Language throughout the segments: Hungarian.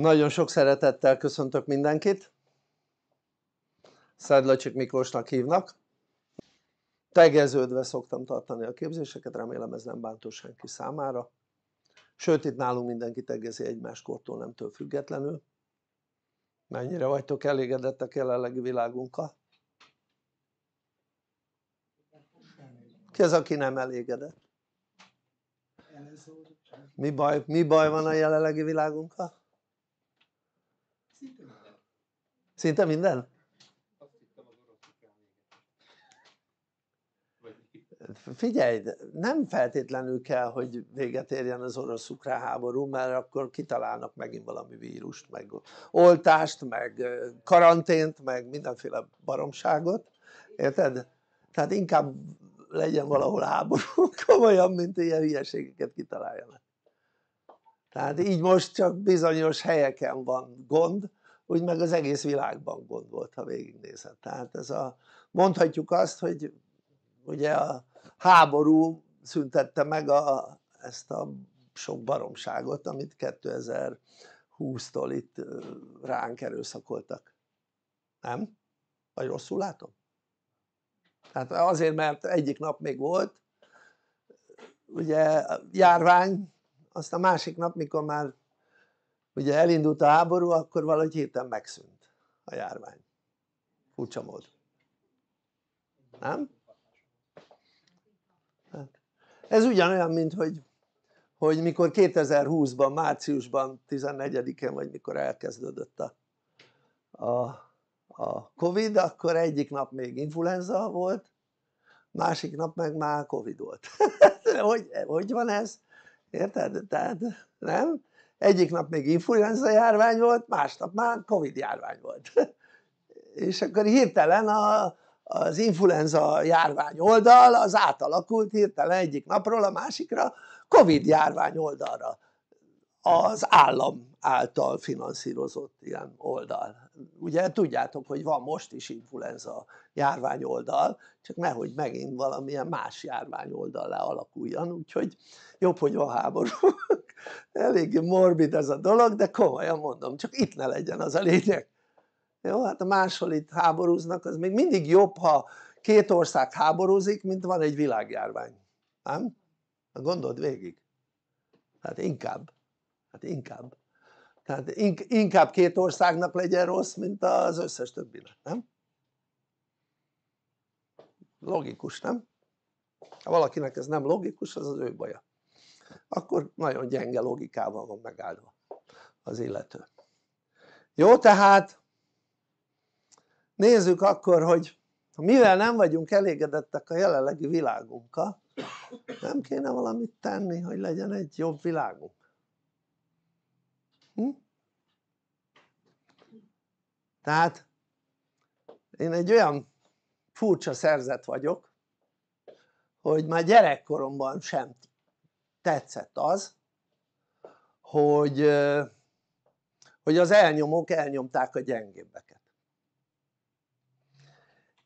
Nagyon sok szeretettel köszöntök mindenkit. Szedlacsik Miklósnak hívnak. Tegeződve szoktam tartani a képzéseket, remélem ez nem bántó senki számára. Sőt, itt nálunk mindenki tegezi egymás kortól nemtől függetlenül. Mennyire vagytok elégedettek jelenlegi világunkkal? Ki az, aki nem elégedett? Mi baj, mi baj van a jelenlegi világunkkal? Szinte minden? Figyelj, nem feltétlenül kell, hogy véget érjen az orosz háború, mert akkor kitalálnak megint valami vírust, meg oltást, meg karantént, meg mindenféle baromságot, érted? Tehát inkább legyen valahol háború komolyan, mint ilyen hülyeségeket kitaláljanak. Tehát így most csak bizonyos helyeken van gond, úgy meg az egész világban gond volt ha végignézed tehát ez a mondhatjuk azt hogy ugye a háború szüntette meg a, ezt a sok baromságot amit 2020-tól itt ránk erőszakoltak nem? vagy rosszul látom? Hát azért mert egyik nap még volt ugye járvány azt a másik nap mikor már ugye elindult a háború akkor valahogy hirtelen megszűnt a járvány furcsa mód nem? Hát. ez ugyanolyan mint hogy, hogy mikor 2020-ban márciusban 14-én vagy mikor elkezdődött a, a, a covid akkor egyik nap még influenza volt másik nap meg már covid volt hogy, hogy van ez? érted? tehát nem? egyik nap még influenza járvány volt, másnap már Covid járvány volt és akkor hirtelen a, az influenza járvány oldal az átalakult hirtelen egyik napról a másikra Covid járvány oldalra az állam által finanszírozott ilyen oldal. Ugye tudjátok, hogy van most is influenza járvány oldal, csak nehogy megint valamilyen más járvány oldallá alakuljon, úgyhogy jobb, hogy van háború. Elég morbid ez a dolog, de komolyan mondom, csak itt ne legyen az a lényeg. Jó, hát máshol itt háborúznak, az még mindig jobb, ha két ország háborúzik, mint van egy világjárvány. Nem? Gondold végig. Hát inkább Hát inkább. Tehát inkább két országnak legyen rossz, mint az összes többinek, nem? Logikus, nem? Ha valakinek ez nem logikus, az az ő baja. Akkor nagyon gyenge logikával van megáldva az illető. Jó, tehát nézzük akkor, hogy mivel nem vagyunk elégedettek a jelenlegi világunkkal, nem kéne valamit tenni, hogy legyen egy jobb világunk. Hm? Tehát én egy olyan furcsa szerzet vagyok, hogy már gyerekkoromban sem tetszett az, hogy, hogy az elnyomók elnyomták a gyengébbeket.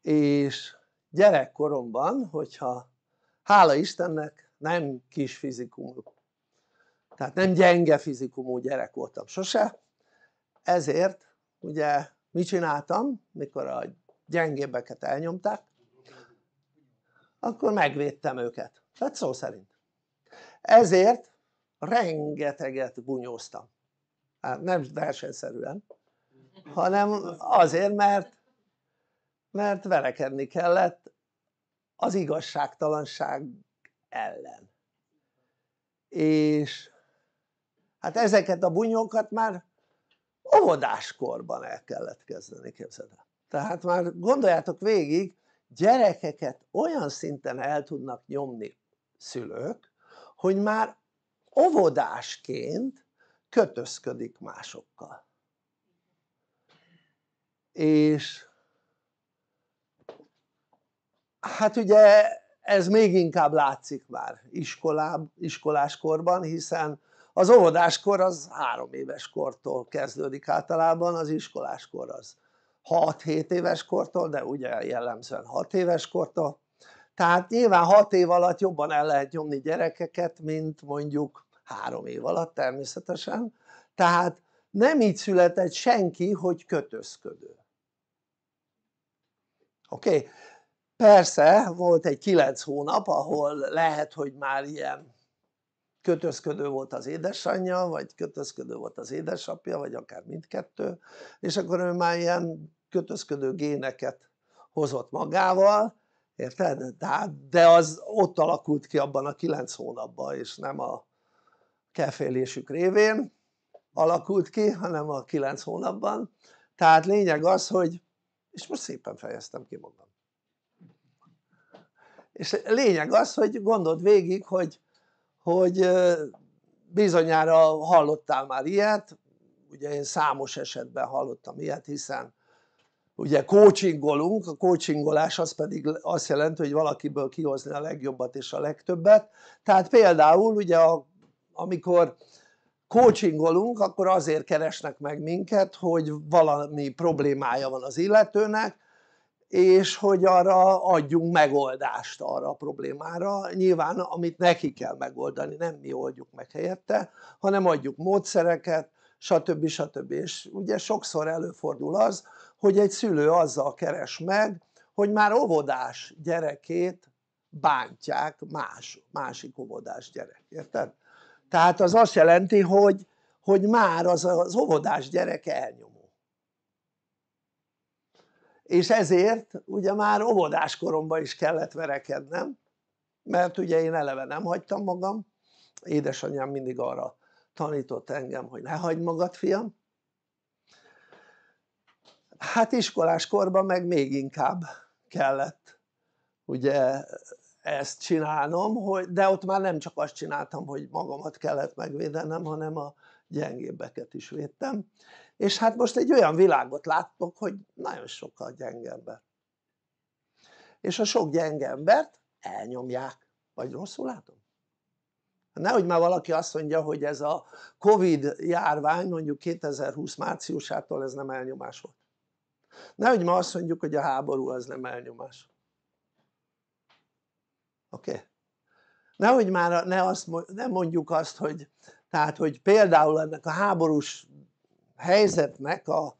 És gyerekkoromban, hogyha hála Istennek nem kis fizikumú tehát nem gyenge fizikumú gyerek voltam sose ezért ugye mit csináltam mikor a gyengébbeket elnyomták akkor megvédtem őket, tehát szó szerint ezért rengeteget bunyóztam hát nem versenyszerűen hanem azért mert mert verekedni kellett az igazságtalanság ellen és hát ezeket a bunyókat már óvodáskorban el kellett kezdeni képzeld el tehát már gondoljátok végig gyerekeket olyan szinten el tudnak nyomni szülők hogy már óvodásként kötözködik másokkal és hát ugye ez még inkább látszik már iskoláb, iskoláskorban hiszen az óvodáskor az három éves kortól kezdődik általában, az iskoláskor az 6-7 éves kortól, de ugye jellemzően 6 éves kortól, tehát nyilván 6 év alatt jobban el lehet nyomni gyerekeket, mint mondjuk 3 év alatt természetesen, tehát nem így született senki, hogy kötözködő. Oké? Okay? Persze volt egy 9 hónap, ahol lehet, hogy már ilyen kötözködő volt az édesanyja vagy kötözködő volt az édesapja vagy akár mindkettő és akkor ő már ilyen kötözködő géneket hozott magával érted? De, hát, de az ott alakult ki abban a kilenc hónapban és nem a kefélésük révén alakult ki hanem a kilenc hónapban tehát lényeg az hogy és most szépen fejeztem ki magam és lényeg az hogy gondold végig hogy hogy bizonyára hallottál már ilyet, ugye én számos esetben hallottam ilyet, hiszen ugye coachingolunk, a coachingolás az pedig azt jelenti, hogy valakiből kihozni a legjobbat és a legtöbbet, tehát például ugye a, amikor coachingolunk, akkor azért keresnek meg minket, hogy valami problémája van az illetőnek, és hogy arra adjunk megoldást arra a problémára, nyilván amit neki kell megoldani, nem mi oldjuk meg helyette, hanem adjuk módszereket, stb. stb. és ugye sokszor előfordul az, hogy egy szülő azzal keres meg, hogy már óvodás gyerekét bántják más, másik óvodás gyerek, érted? tehát az azt jelenti hogy, hogy már az az óvodás gyerek elnyom és ezért ugye már óvodás koromban is kellett verekednem mert ugye én eleve nem hagytam magam édesanyám mindig arra tanított engem hogy ne hagyd magad fiam hát iskolás korban meg még inkább kellett ugye ezt csinálnom hogy, de ott már nem csak azt csináltam hogy magamat kellett megvédenem hanem a gyengébbeket is védtem és hát most egy olyan világot láttok hogy nagyon sokkal gyenge ember és a sok gyenge embert elnyomják vagy rosszul látom? nehogy már valaki azt mondja hogy ez a Covid járvány mondjuk 2020 márciusától ez nem elnyomás volt nehogy ma azt mondjuk hogy a háború az nem elnyomás oké? Okay? nehogy már ne, azt, ne mondjuk azt hogy tehát hogy például ennek a háborús helyzetnek a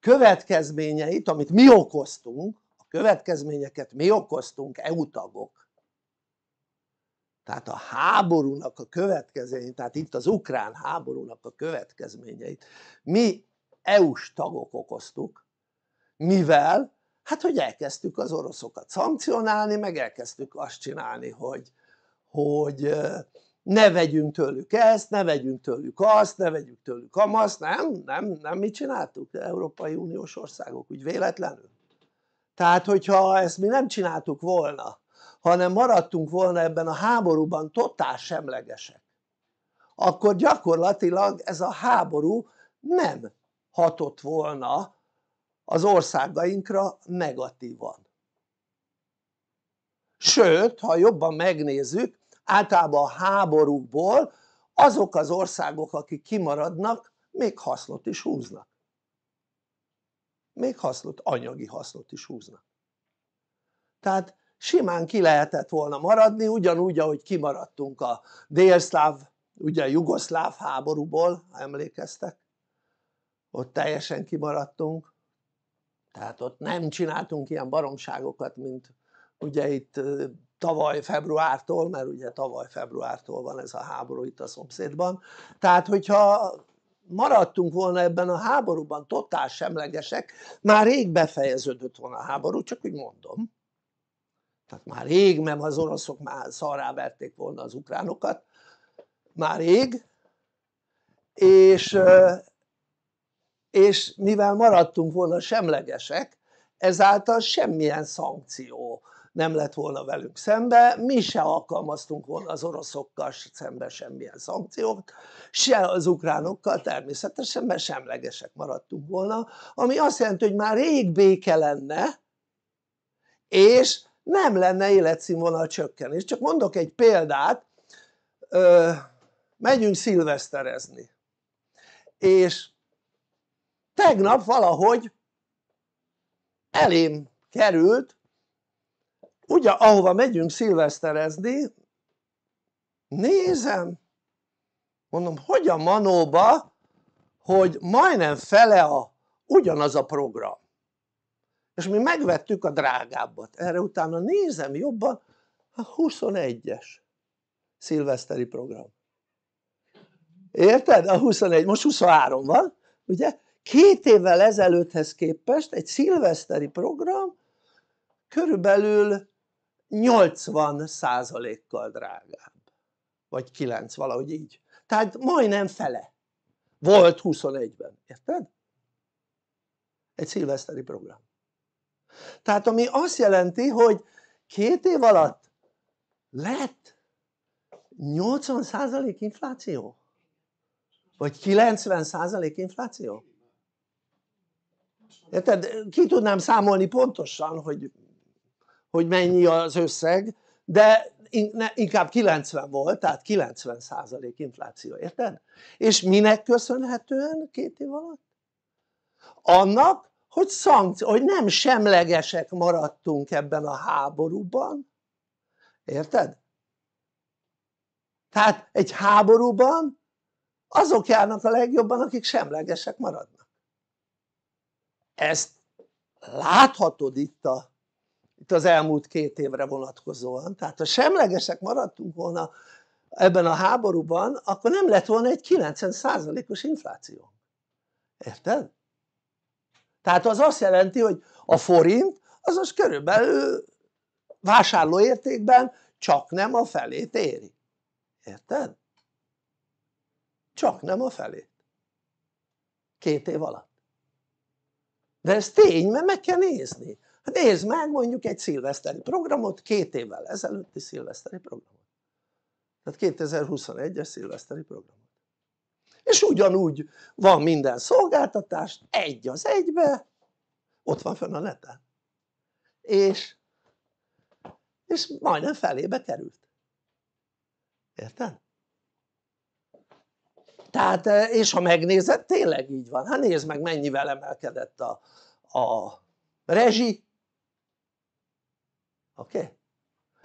következményeit amit mi okoztunk a következményeket mi okoztunk EU tagok tehát a háborúnak a következményeit, tehát itt az ukrán háborúnak a következményeit mi EU-s tagok okoztuk mivel hát hogy elkezdtük az oroszokat szankcionálni meg elkezdtük azt csinálni hogy, hogy ne vegyünk tőlük ezt, ne vegyünk tőlük azt, ne vegyünk tőlük amazt, nem, nem, nem mit csináltuk Európai Uniós országok, úgy véletlenül tehát hogyha ezt mi nem csináltuk volna hanem maradtunk volna ebben a háborúban totál semlegesek akkor gyakorlatilag ez a háború nem hatott volna az országainkra negatívan sőt ha jobban megnézzük általában a háborúkból azok az országok akik kimaradnak még hasznot is húznak még hasznot, anyagi hasznot is húznak tehát simán ki lehetett volna maradni ugyanúgy ahogy kimaradtunk a délszláv ugye a jugoszláv háborúból ha emlékeztek ott teljesen kimaradtunk tehát ott nem csináltunk ilyen baromságokat mint ugye itt tavaly februártól, mert ugye tavaly februártól van ez a háború itt a szomszédban, tehát hogyha maradtunk volna ebben a háborúban totál semlegesek, már rég befejeződött volna a háború, csak úgy mondom. Tehát már rég mert az oroszok már szarrá verték volna az ukránokat, már rég, és, és mivel maradtunk volna semlegesek, ezáltal semmilyen szankció nem lett volna velünk szembe, mi se alkalmaztunk volna az oroszokkal szembe semmilyen szankciót, se az ukránokkal természetesen, mert semlegesek maradtunk volna, ami azt jelenti, hogy már rég béke lenne, és nem lenne életszínvonal csökkenés. Csak mondok egy példát, ö, megyünk szilveszterezni, és tegnap valahogy elém került ugye ahova megyünk szilveszterezni nézem mondom hogy a manóba hogy majdnem fele a ugyanaz a program és mi megvettük a drágábbat, erre utána nézem jobban a 21-es szilveszteri program érted? a 21, most 23 van ugye? két évvel ezelőtthez képest egy szilveszteri program körülbelül 80 százalékkal drágább vagy 9 valahogy így tehát majdnem fele volt 21-ben, érted? egy szilveszteri program tehát ami azt jelenti hogy két év alatt lett 80% infláció vagy 90% infláció érted? ki tudnám számolni pontosan hogy hogy mennyi az összeg, de inkább 90 volt, tehát 90 százalék infláció, érted? És minek köszönhetően két év alatt? Annak, hogy, szankci- hogy nem semlegesek maradtunk ebben a háborúban, érted? tehát egy háborúban azok járnak a legjobban akik semlegesek maradnak ezt láthatod itt a itt az elmúlt két évre vonatkozóan tehát ha semlegesek maradtunk volna ebben a háborúban akkor nem lett volna egy 90%-os infláció érted? tehát az azt jelenti hogy a forint az most körülbelül vásárlóértékben csak nem a felét éri érted? csak nem a felét két év alatt de ez tény mert meg kell nézni Hát nézd meg mondjuk egy szilveszteri programot, két évvel ezelőtti szilveszteri programot tehát 2021-es szilveszteri programot és ugyanúgy van minden szolgáltatás egy az egybe ott van fönn a neten és, és majdnem felébe került érted? tehát és ha megnézed tényleg így van, hát nézd meg mennyivel emelkedett a, a rezsi oké? Okay?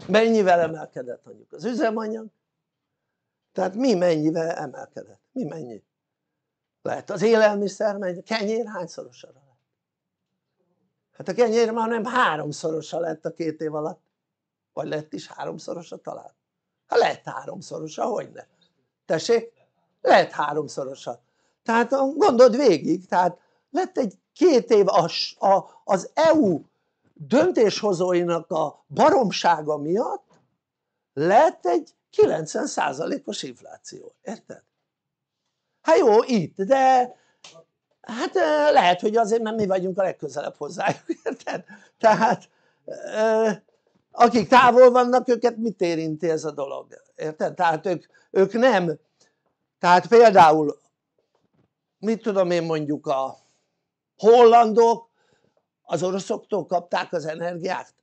mennyivel emelkedett mondjuk az üzemanyag tehát mi mennyivel emelkedett, mi mennyi lehet az élelmiszer mennyi, kenyér hányszorosa lett? hát a kenyér már nem háromszorosa lett a két év alatt vagy lett is háromszorosa talán ha hát lett háromszorosa, hogy ne? tessék? lett háromszorosa tehát gondold végig, tehát lett egy két év az, az e EU döntéshozóinak a baromsága miatt lett egy 90%-os infláció, érted? hát jó itt, de hát lehet hogy azért mert mi vagyunk a legközelebb hozzájuk, érted? tehát akik távol vannak őket mit érinti ez a dolog, érted? tehát ők, ők nem, tehát például mit tudom én mondjuk a hollandok az oroszoktól kapták az energiát?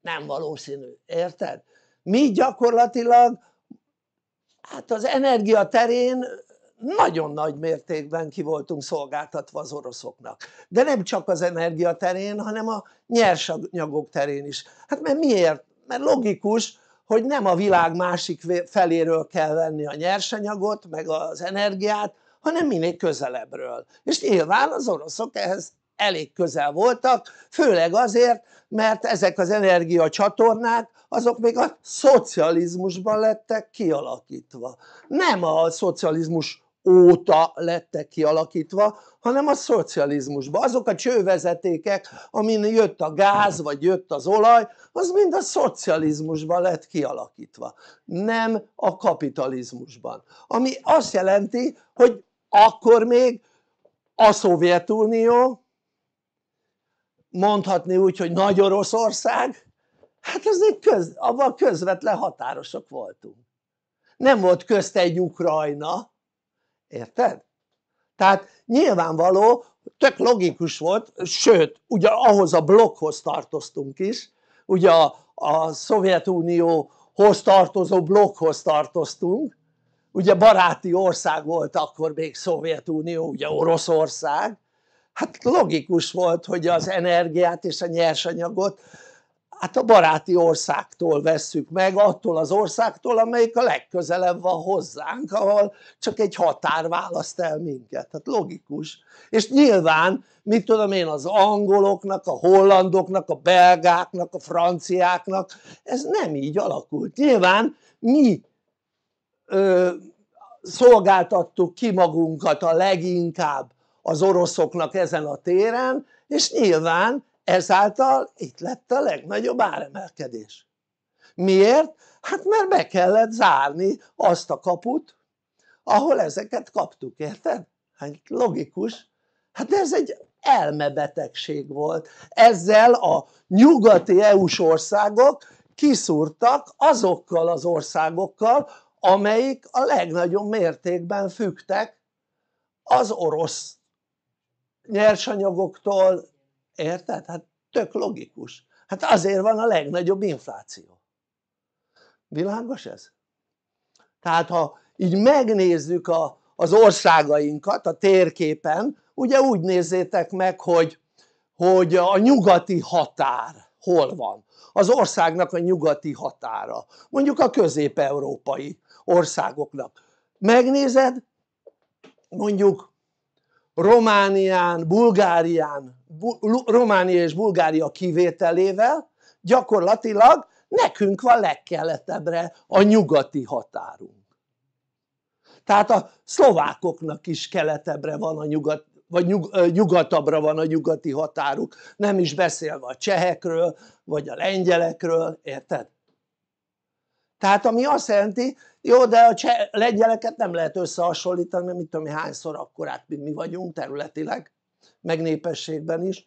nem valószínű, érted? mi gyakorlatilag hát az energia terén nagyon nagy mértékben ki voltunk szolgáltatva az oroszoknak de nem csak az energia terén hanem a nyersanyagok terén is hát mert miért? mert logikus hogy nem a világ másik feléről kell venni a nyersanyagot meg az energiát hanem minél közelebbről és nyilván az oroszok ehhez elég közel voltak főleg azért mert ezek az energiacsatornák azok még a szocializmusban lettek kialakítva nem a szocializmus óta lettek kialakítva hanem a szocializmusban azok a csővezetékek amin jött a gáz vagy jött az olaj az mind a szocializmusban lett kialakítva nem a kapitalizmusban ami azt jelenti hogy akkor még a Szovjetunió mondhatni úgy hogy nagy Oroszország hát azért köz, abban közvetlen határosok voltunk nem volt közt egy Ukrajna érted? tehát nyilvánvaló tök logikus volt sőt ugye ahhoz a blokkhoz tartoztunk is ugye a, a Szovjetunióhoz tartozó blokkhoz tartoztunk ugye baráti ország volt akkor még Szovjetunió ugye Oroszország hát logikus volt hogy az energiát és a nyersanyagot hát a baráti országtól vesszük meg, attól az országtól amelyik a legközelebb van hozzánk ahol csak egy határ választ el minket, hát logikus és nyilván mit tudom én az angoloknak, a hollandoknak, a belgáknak, a franciáknak ez nem így alakult, nyilván mi ö, szolgáltattuk ki magunkat a leginkább az oroszoknak ezen a téren és nyilván ezáltal itt lett a legnagyobb áremelkedés miért? hát mert be kellett zárni azt a kaput ahol ezeket kaptuk, érted? hát logikus hát ez egy elmebetegség volt ezzel a nyugati EU-s országok kiszúrtak azokkal az országokkal amelyik a legnagyobb mértékben fügtek az orosz nyersanyagoktól, érted? Hát tök logikus, hát azért van a legnagyobb infláció világos ez? tehát ha így megnézzük a, az országainkat a térképen ugye úgy nézzétek meg hogy, hogy a nyugati határ hol van az országnak a nyugati határa mondjuk a közép-európai országoknak megnézed mondjuk Románián, Bulgárián, Bu Románia és Bulgária kivételével gyakorlatilag nekünk van legkeletebbre a nyugati határunk tehát a szlovákoknak is keletebbre van a nyugat, vagy nyug, nyugatabbra van a nyugati határuk, nem is beszélve a csehekről, vagy a lengyelekről, érted? tehát ami azt jelenti jó de a cseh, lengyeleket nem lehet összehasonlítani mert mit tudom mi hányszor akkorát mint mi vagyunk területileg meg népességben is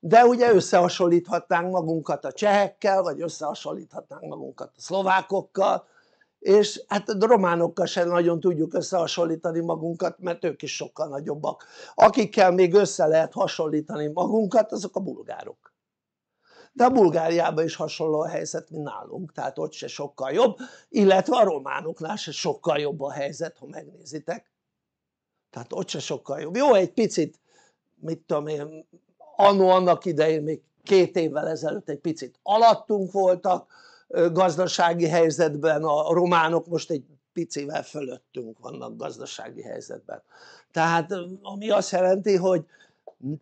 de ugye összehasonlíthatnánk magunkat a csehekkel vagy összehasonlíthatnánk magunkat a szlovákokkal és hát a románokkal sem nagyon tudjuk összehasonlítani magunkat mert ők is sokkal nagyobbak akikkel még össze lehet hasonlítani magunkat azok a bulgárok de a Bulgáriában is hasonló a helyzet mint nálunk tehát ott se sokkal jobb illetve a románoknál se sokkal jobb a helyzet ha megnézitek tehát ott se sokkal jobb, jó egy picit mit tudom én anno annak idején még két évvel ezelőtt egy picit alattunk voltak gazdasági helyzetben a románok most egy picivel fölöttünk vannak gazdasági helyzetben tehát ami azt jelenti hogy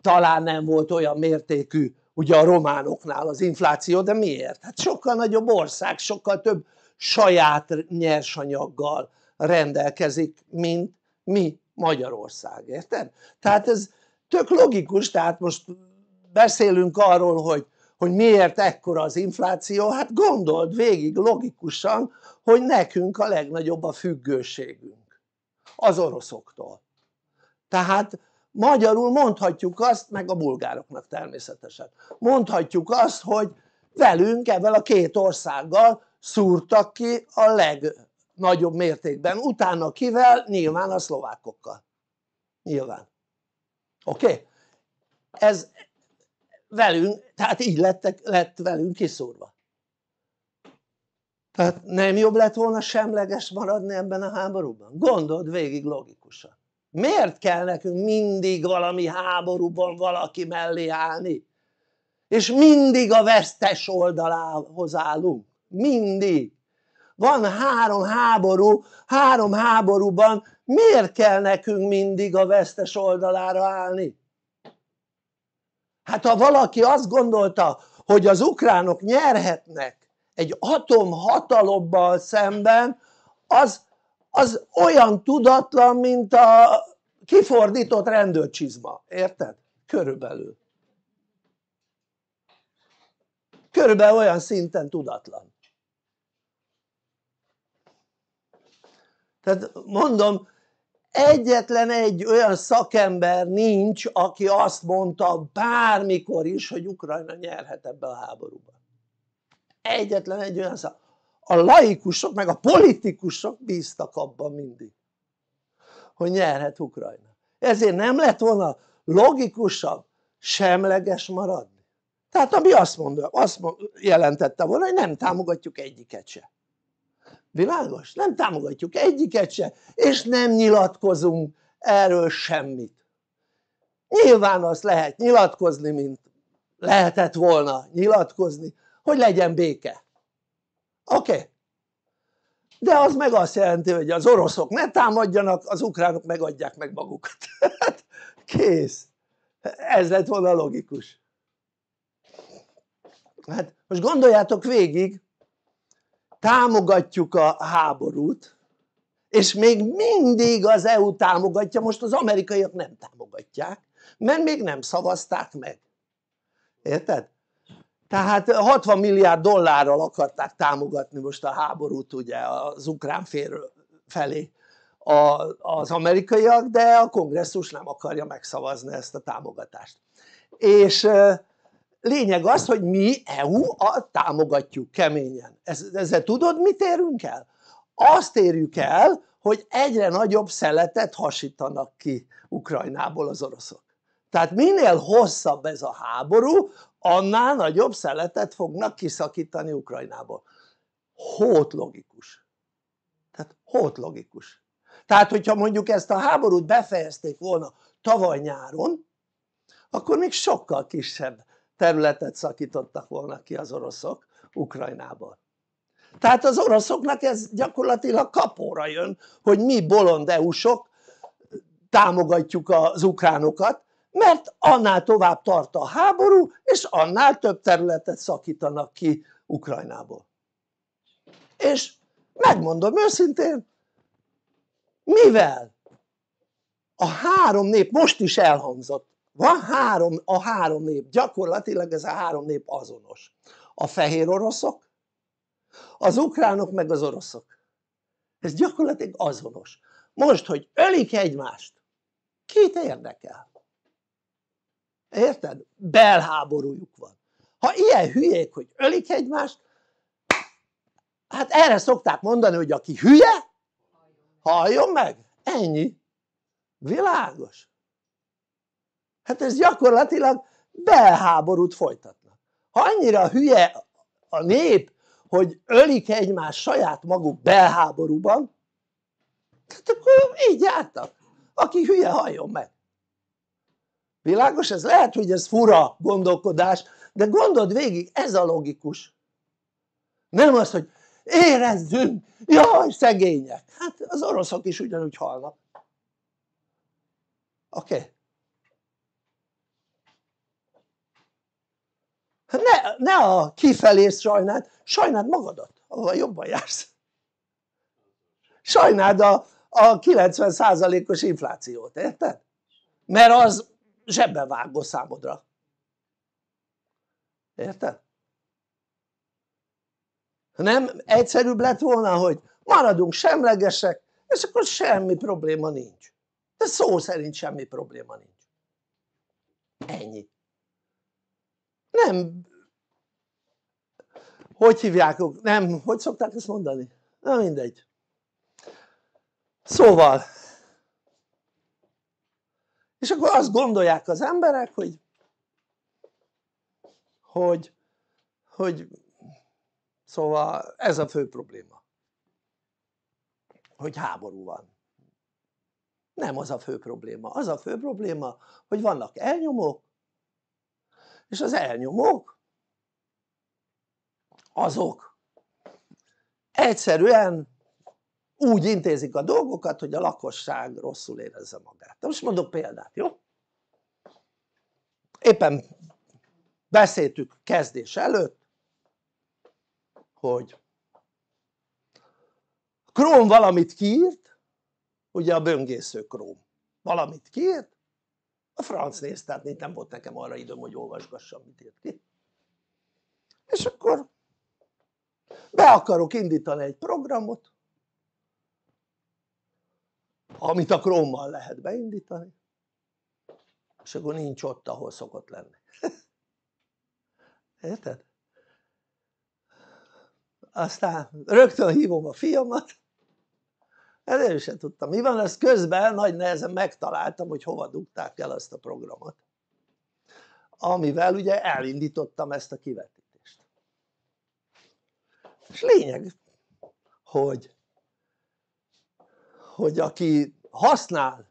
talán nem volt olyan mértékű ugye a románoknál az infláció, de miért? Hát sokkal nagyobb ország, sokkal több saját nyersanyaggal rendelkezik, mint mi Magyarország, érted? Tehát ez tök logikus, tehát most beszélünk arról, hogy, hogy miért ekkora az infláció, hát gondold végig logikusan, hogy nekünk a legnagyobb a függőségünk az oroszoktól. Tehát magyarul mondhatjuk azt, meg a bulgároknak természetesen, mondhatjuk azt, hogy velünk, ezzel a két országgal szúrtak ki a legnagyobb mértékben, utána kivel? Nyilván a szlovákokkal. Nyilván. Oké? Okay? Ez velünk, tehát így lettek, lett velünk kiszúrva. Tehát nem jobb lett volna semleges maradni ebben a háborúban? Gondold végig logikusan miért kell nekünk mindig valami háborúban valaki mellé állni és mindig a vesztes oldalához állunk mindig van három háború, három háborúban miért kell nekünk mindig a vesztes oldalára állni? hát ha valaki azt gondolta hogy az ukránok nyerhetnek egy atomhatalommal szemben az az olyan tudatlan mint a kifordított rendőrcsizma, érted? körülbelül körülbelül olyan szinten tudatlan tehát mondom egyetlen egy olyan szakember nincs aki azt mondta bármikor is hogy Ukrajna nyerhet ebbe a háborúba egyetlen egy olyan szak a laikusok meg a politikusok bíztak abban mindig hogy nyerhet Ukrajna ezért nem lett volna logikusabb semleges maradni tehát ami azt mondja, azt jelentette volna hogy nem támogatjuk egyiket se világos? nem támogatjuk egyiket se és nem nyilatkozunk erről semmit nyilván azt lehet nyilatkozni mint lehetett volna nyilatkozni hogy legyen béke oké okay. de az meg azt jelenti hogy az oroszok ne támadjanak az ukránok megadják meg magukat hát, kész ez lett volna logikus hát most gondoljátok végig támogatjuk a háborút és még mindig az EU támogatja, most az amerikaiak nem támogatják, mert még nem szavazták meg. Érted? tehát 60 milliárd dollárral akarták támogatni most a háborút ugye az ukrán fél felé az amerikaiak de a kongresszus nem akarja megszavazni ezt a támogatást és lényeg az hogy mi EU a támogatjuk keményen ezzel tudod mit érünk el? azt érjük el hogy egyre nagyobb szeletet hasítanak ki Ukrajnából az oroszok tehát minél hosszabb ez a háború annál nagyobb szeletet fognak kiszakítani Ukrajnából hót logikus tehát hót logikus tehát hogyha mondjuk ezt a háborút befejezték volna tavaly nyáron akkor még sokkal kisebb területet szakítottak volna ki az oroszok Ukrajnából tehát az oroszoknak ez gyakorlatilag kapóra jön hogy mi bolond EU-sok támogatjuk az ukránokat mert annál tovább tart a háború és annál több területet szakítanak ki Ukrajnából és megmondom őszintén mivel a három nép most is elhangzott van három, a három nép, gyakorlatilag ez a három nép azonos a fehér oroszok, az ukránok meg az oroszok ez gyakorlatilag azonos most hogy ölik egymást kit érdekel? Érted? Belháborújuk van. Ha ilyen hülyék, hogy ölik egymást, hát erre szokták mondani, hogy aki hülye, halljon meg. Ennyi. Világos. Hát ez gyakorlatilag belháborút folytatnak. Ha annyira hülye a nép, hogy ölik egymást saját maguk belháborúban, hát akkor így jártak. Aki hülye, halljon meg világos? ez lehet hogy ez fura gondolkodás de gondold végig ez a logikus nem az hogy érezzünk jaj szegények hát az oroszok is ugyanúgy halnak oké okay. Hát ne, ne a kifelé sajnád, sajnád magadat, ahol jobban jársz. Sajnád a, a 90%-os inflációt, érted? Mert az zsebbe vágó számodra érted? nem egyszerűbb lett volna hogy maradunk semlegesek és akkor semmi probléma nincs de szó szerint semmi probléma nincs ennyi nem hogy hívják nem hogy szokták ezt mondani? na mindegy szóval és akkor azt gondolják az emberek hogy hogy, hogy szóval ez a fő probléma hogy háború van nem az a fő probléma, az a fő probléma hogy vannak elnyomók és az elnyomók azok egyszerűen úgy intézik a dolgokat hogy a lakosság rosszul érezze magát. Na most mondok példát, jó? éppen beszéltük kezdés előtt hogy Krón valamit kiírt ugye a böngésző Krón valamit kiírt a franc néz, tehát nem volt nekem arra időm hogy olvasgassam mit írt ki és akkor be akarok indítani egy programot amit a chrome lehet beindítani és akkor nincs ott ahol szokott lenni érted? aztán rögtön hívom a fiamat ezért sem tudtam mi van, ezt közben nagy nehezen megtaláltam hogy hova dugták el azt a programot amivel ugye elindítottam ezt a kivetítést és lényeg hogy hogy aki használ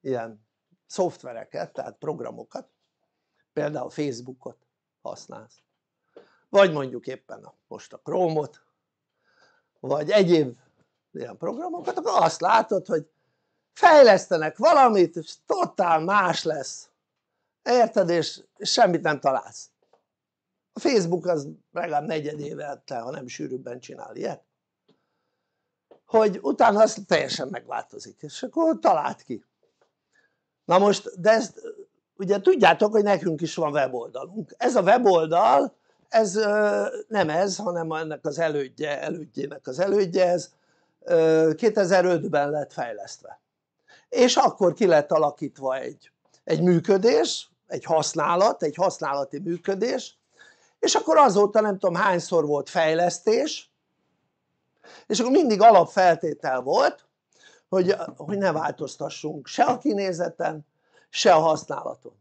ilyen szoftvereket, tehát programokat, például Facebookot használsz, vagy mondjuk éppen a, most a Chrome-ot, vagy egyéb ilyen programokat, akkor azt látod, hogy fejlesztenek valamit, és totál más lesz, érted? És semmit nem találsz. A Facebook az legalább éve, ha nem sűrűbben csinál ilyet, hogy utána az teljesen megváltozik és akkor talált ki na most de ezt ugye tudjátok hogy nekünk is van weboldalunk ez a weboldal ez nem ez hanem ennek az elődje elődjének az elődje ez 2005-ben lett fejlesztve és akkor ki lett alakítva egy, egy működés egy használat, egy használati működés és akkor azóta nem tudom hányszor volt fejlesztés és akkor mindig alapfeltétel volt hogy, hogy ne változtassunk se a kinézeten se a használaton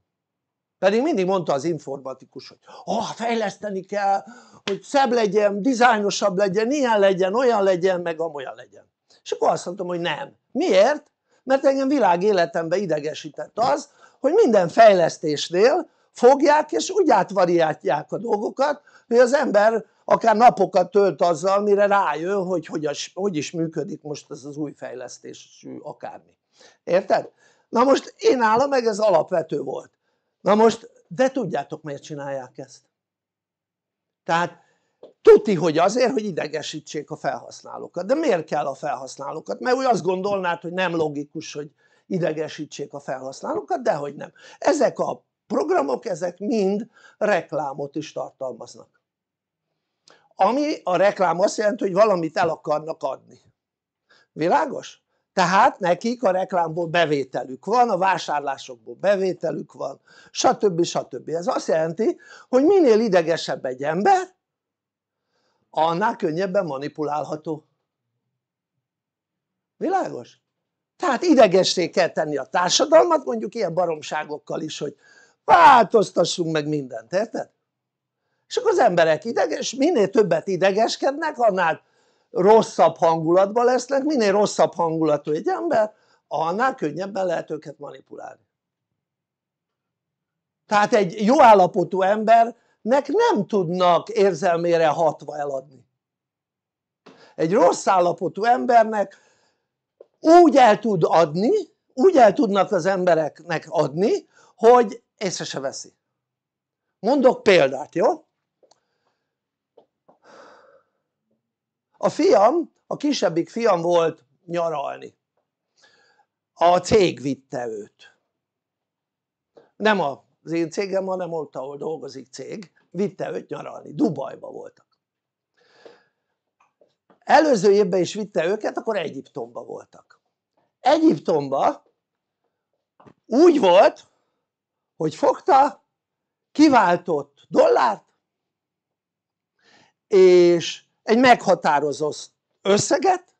pedig mindig mondta az informatikus hogy oh, fejleszteni kell hogy szebb legyen, dizájnosabb legyen, ilyen legyen, olyan legyen, meg amolyan legyen és akkor azt mondtam hogy nem, miért? mert engem világ életemben idegesített az hogy minden fejlesztésnél fogják és úgy átvariátják a dolgokat hogy az ember akár napokat tölt azzal mire rájön hogy hogy, az, hogy is működik most ez az új fejlesztésű akármi érted? na most én állam meg ez alapvető volt na most de tudjátok miért csinálják ezt? tehát tuti hogy azért hogy idegesítsék a felhasználókat de miért kell a felhasználókat? mert úgy azt gondolnád hogy nem logikus hogy idegesítsék a felhasználókat de hogy nem ezek a programok ezek mind reklámot is tartalmaznak ami a reklám azt jelenti hogy valamit el akarnak adni világos? tehát nekik a reklámból bevételük van, a vásárlásokból bevételük van stb. stb. ez azt jelenti hogy minél idegesebb egy ember annál könnyebben manipulálható világos? tehát idegessé kell tenni a társadalmat mondjuk ilyen baromságokkal is hogy változtassunk meg mindent, érted? és akkor az emberek ideges, minél többet idegeskednek annál rosszabb hangulatban lesznek, minél rosszabb hangulatú egy ember annál könnyebben lehet őket manipulálni tehát egy jó állapotú embernek nem tudnak érzelmére hatva eladni egy rossz állapotú embernek úgy el tud adni, úgy el tudnak az embereknek adni, hogy észre se veszi. Mondok példát, jó? a fiam, a kisebbik fiam volt nyaralni a cég vitte őt nem az én cégem hanem ott ahol dolgozik cég vitte őt nyaralni, Dubajba voltak előző évben is vitte őket akkor Egyiptomba voltak Egyiptomba úgy volt hogy fogta kiváltott dollárt és egy meghatározott összeget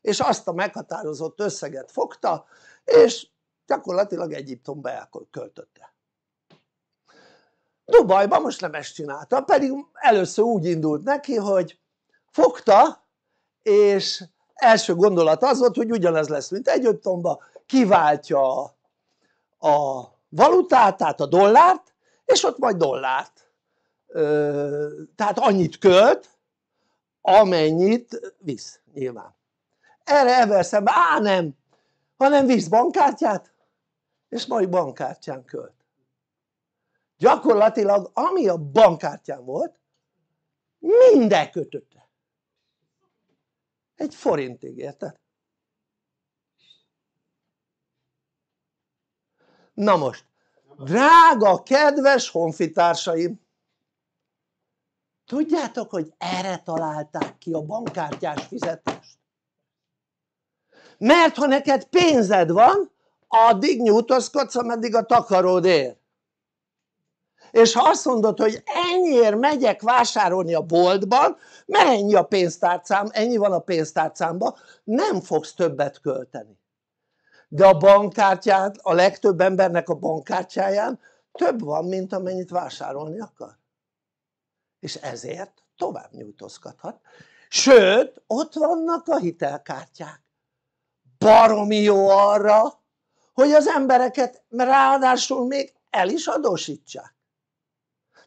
és azt a meghatározott összeget fogta és gyakorlatilag Egyiptomba elköltötte Dubajban most nem ezt csinálta, pedig először úgy indult neki hogy fogta és első gondolata az volt hogy ugyanez lesz mint egyiptomba. kiváltja a, a valutát tehát a dollárt és ott majd dollárt tehát annyit költ amennyit visz nyilván erre szemben, á nem hanem visz bankkártyát és majd bankkártyán költ gyakorlatilag ami a bankkártyán volt minden kötötte egy forintig érted? na most drága kedves honfitársaim Tudjátok, hogy erre találták ki a bankkártyás fizetést? Mert ha neked pénzed van, addig nyújtózkodsz, ameddig a takaród ér. És ha azt mondod, hogy ennyiért megyek vásárolni a boltban, mert ennyi a pénztárcám, ennyi van a pénztárcámban, nem fogsz többet költeni. De a bankkártyát, a legtöbb embernek a bankkártyáján több van, mint amennyit vásárolni akar és ezért tovább nyújtózkodhat sőt ott vannak a hitelkártyák baromi jó arra hogy az embereket ráadásul még el is adósítsák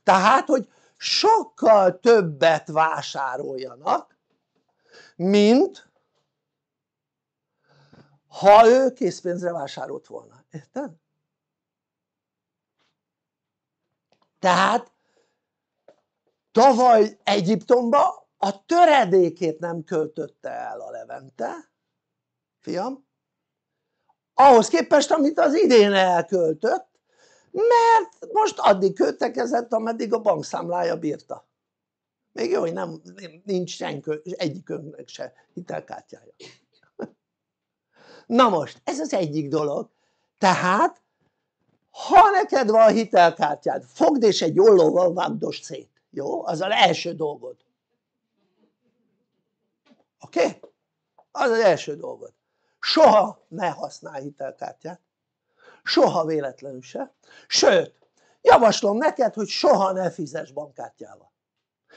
tehát hogy sokkal többet vásároljanak mint ha ő készpénzre vásárolt volna, érted? tehát tavaly Egyiptomba a töredékét nem költötte el a Levente fiam ahhoz képest amit az idén elköltött mert most addig költekezett ameddig a bankszámlája bírta még jó hogy nem, nincs senkő, egyikünknek se hitelkártyája na most ez az egyik dolog tehát ha neked van hitelkártyád fogd és egy ollóval vágdost szét jó? Az az első dolgod. Oké? Okay? Az az első dolgod. Soha ne használj hitelkártyát. Soha véletlenül se. Sőt, javaslom neked, hogy soha ne fizes bankkártyával.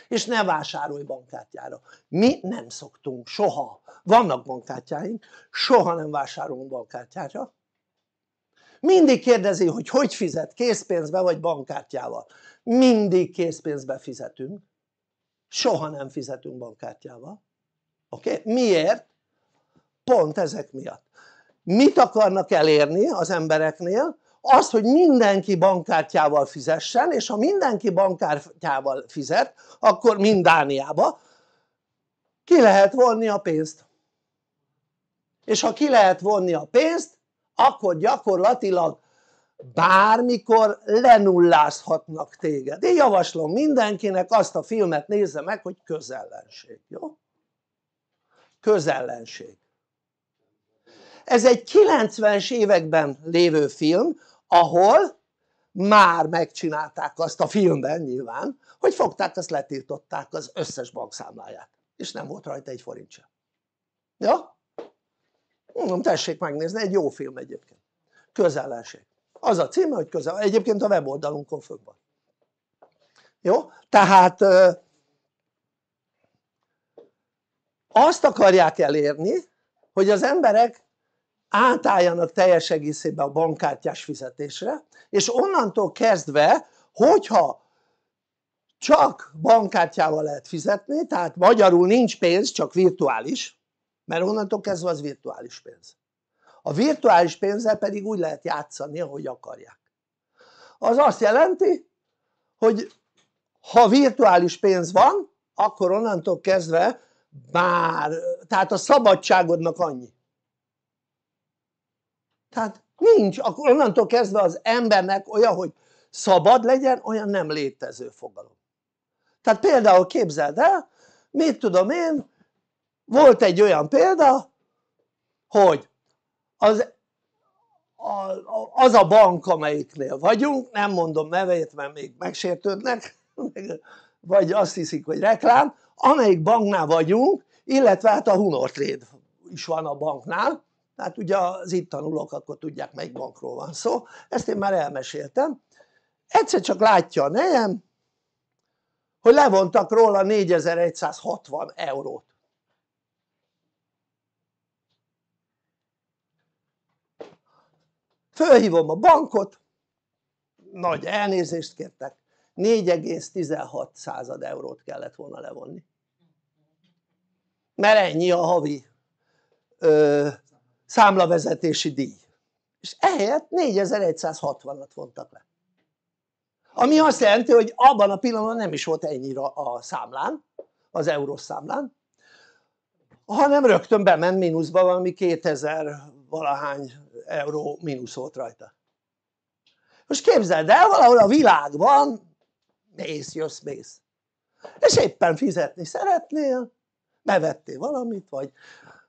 És ne vásárolj bankkártyára. Mi nem szoktunk soha. Vannak bankkártyáink, soha nem vásárolunk bankkártyára mindig kérdezi hogy hogy fizet készpénzbe vagy bankkártyával mindig készpénzbe fizetünk soha nem fizetünk bankkártyával oké? Okay? miért? pont ezek miatt mit akarnak elérni az embereknél? Az, hogy mindenki bankkártyával fizessen és ha mindenki bankkártyával fizet akkor mind Dániába ki lehet vonni a pénzt és ha ki lehet vonni a pénzt akkor gyakorlatilag bármikor lenullázhatnak téged. Én javaslom mindenkinek azt a filmet nézze meg, hogy közellenség, jó? Közellenség. Ez egy 90-es években lévő film, ahol már megcsinálták azt a filmben nyilván, hogy fogták, azt letiltották az összes bankszámláját, és nem volt rajta egy forint sem. Ja? mondom tessék megnézni egy jó film egyébként közelenség az a címe hogy közel egyébként a weboldalunkon fönn van jó? tehát azt akarják elérni hogy az emberek átálljanak teljes egészében a bankkártyás fizetésre és onnantól kezdve hogyha csak bankkártyával lehet fizetni tehát magyarul nincs pénz csak virtuális mert onnantól kezdve az virtuális pénz a virtuális pénzzel pedig úgy lehet játszani ahogy akarják az azt jelenti hogy ha virtuális pénz van akkor onnantól kezdve bár, tehát a szabadságodnak annyi tehát nincs, akkor onnantól kezdve az embernek olyan hogy szabad legyen olyan nem létező fogalom tehát például képzeld el mit tudom én volt egy olyan példa hogy az, a, az a bank amelyiknél vagyunk nem mondom nevét mert még megsértődnek vagy azt hiszik hogy reklám amelyik banknál vagyunk illetve hát a Hunortréd is van a banknál tehát ugye az itt tanulók akkor tudják melyik bankról van szó ezt én már elmeséltem egyszer csak látja a nejem hogy levontak róla 4160 eurót fölhívom a bankot nagy elnézést kértek 4,16 század eurót kellett volna levonni mert ennyi a havi ö, számlavezetési díj és ehelyett 4160-at vontak le ami azt jelenti hogy abban a pillanatban nem is volt ennyire a számlán az eurószámlán. számlán hanem rögtön bement mínuszba valami 2000 valahány euró mínusz volt rajta most képzeld el valahol a világban mész, jössz, mész és éppen fizetni szeretnél bevettél valamit vagy,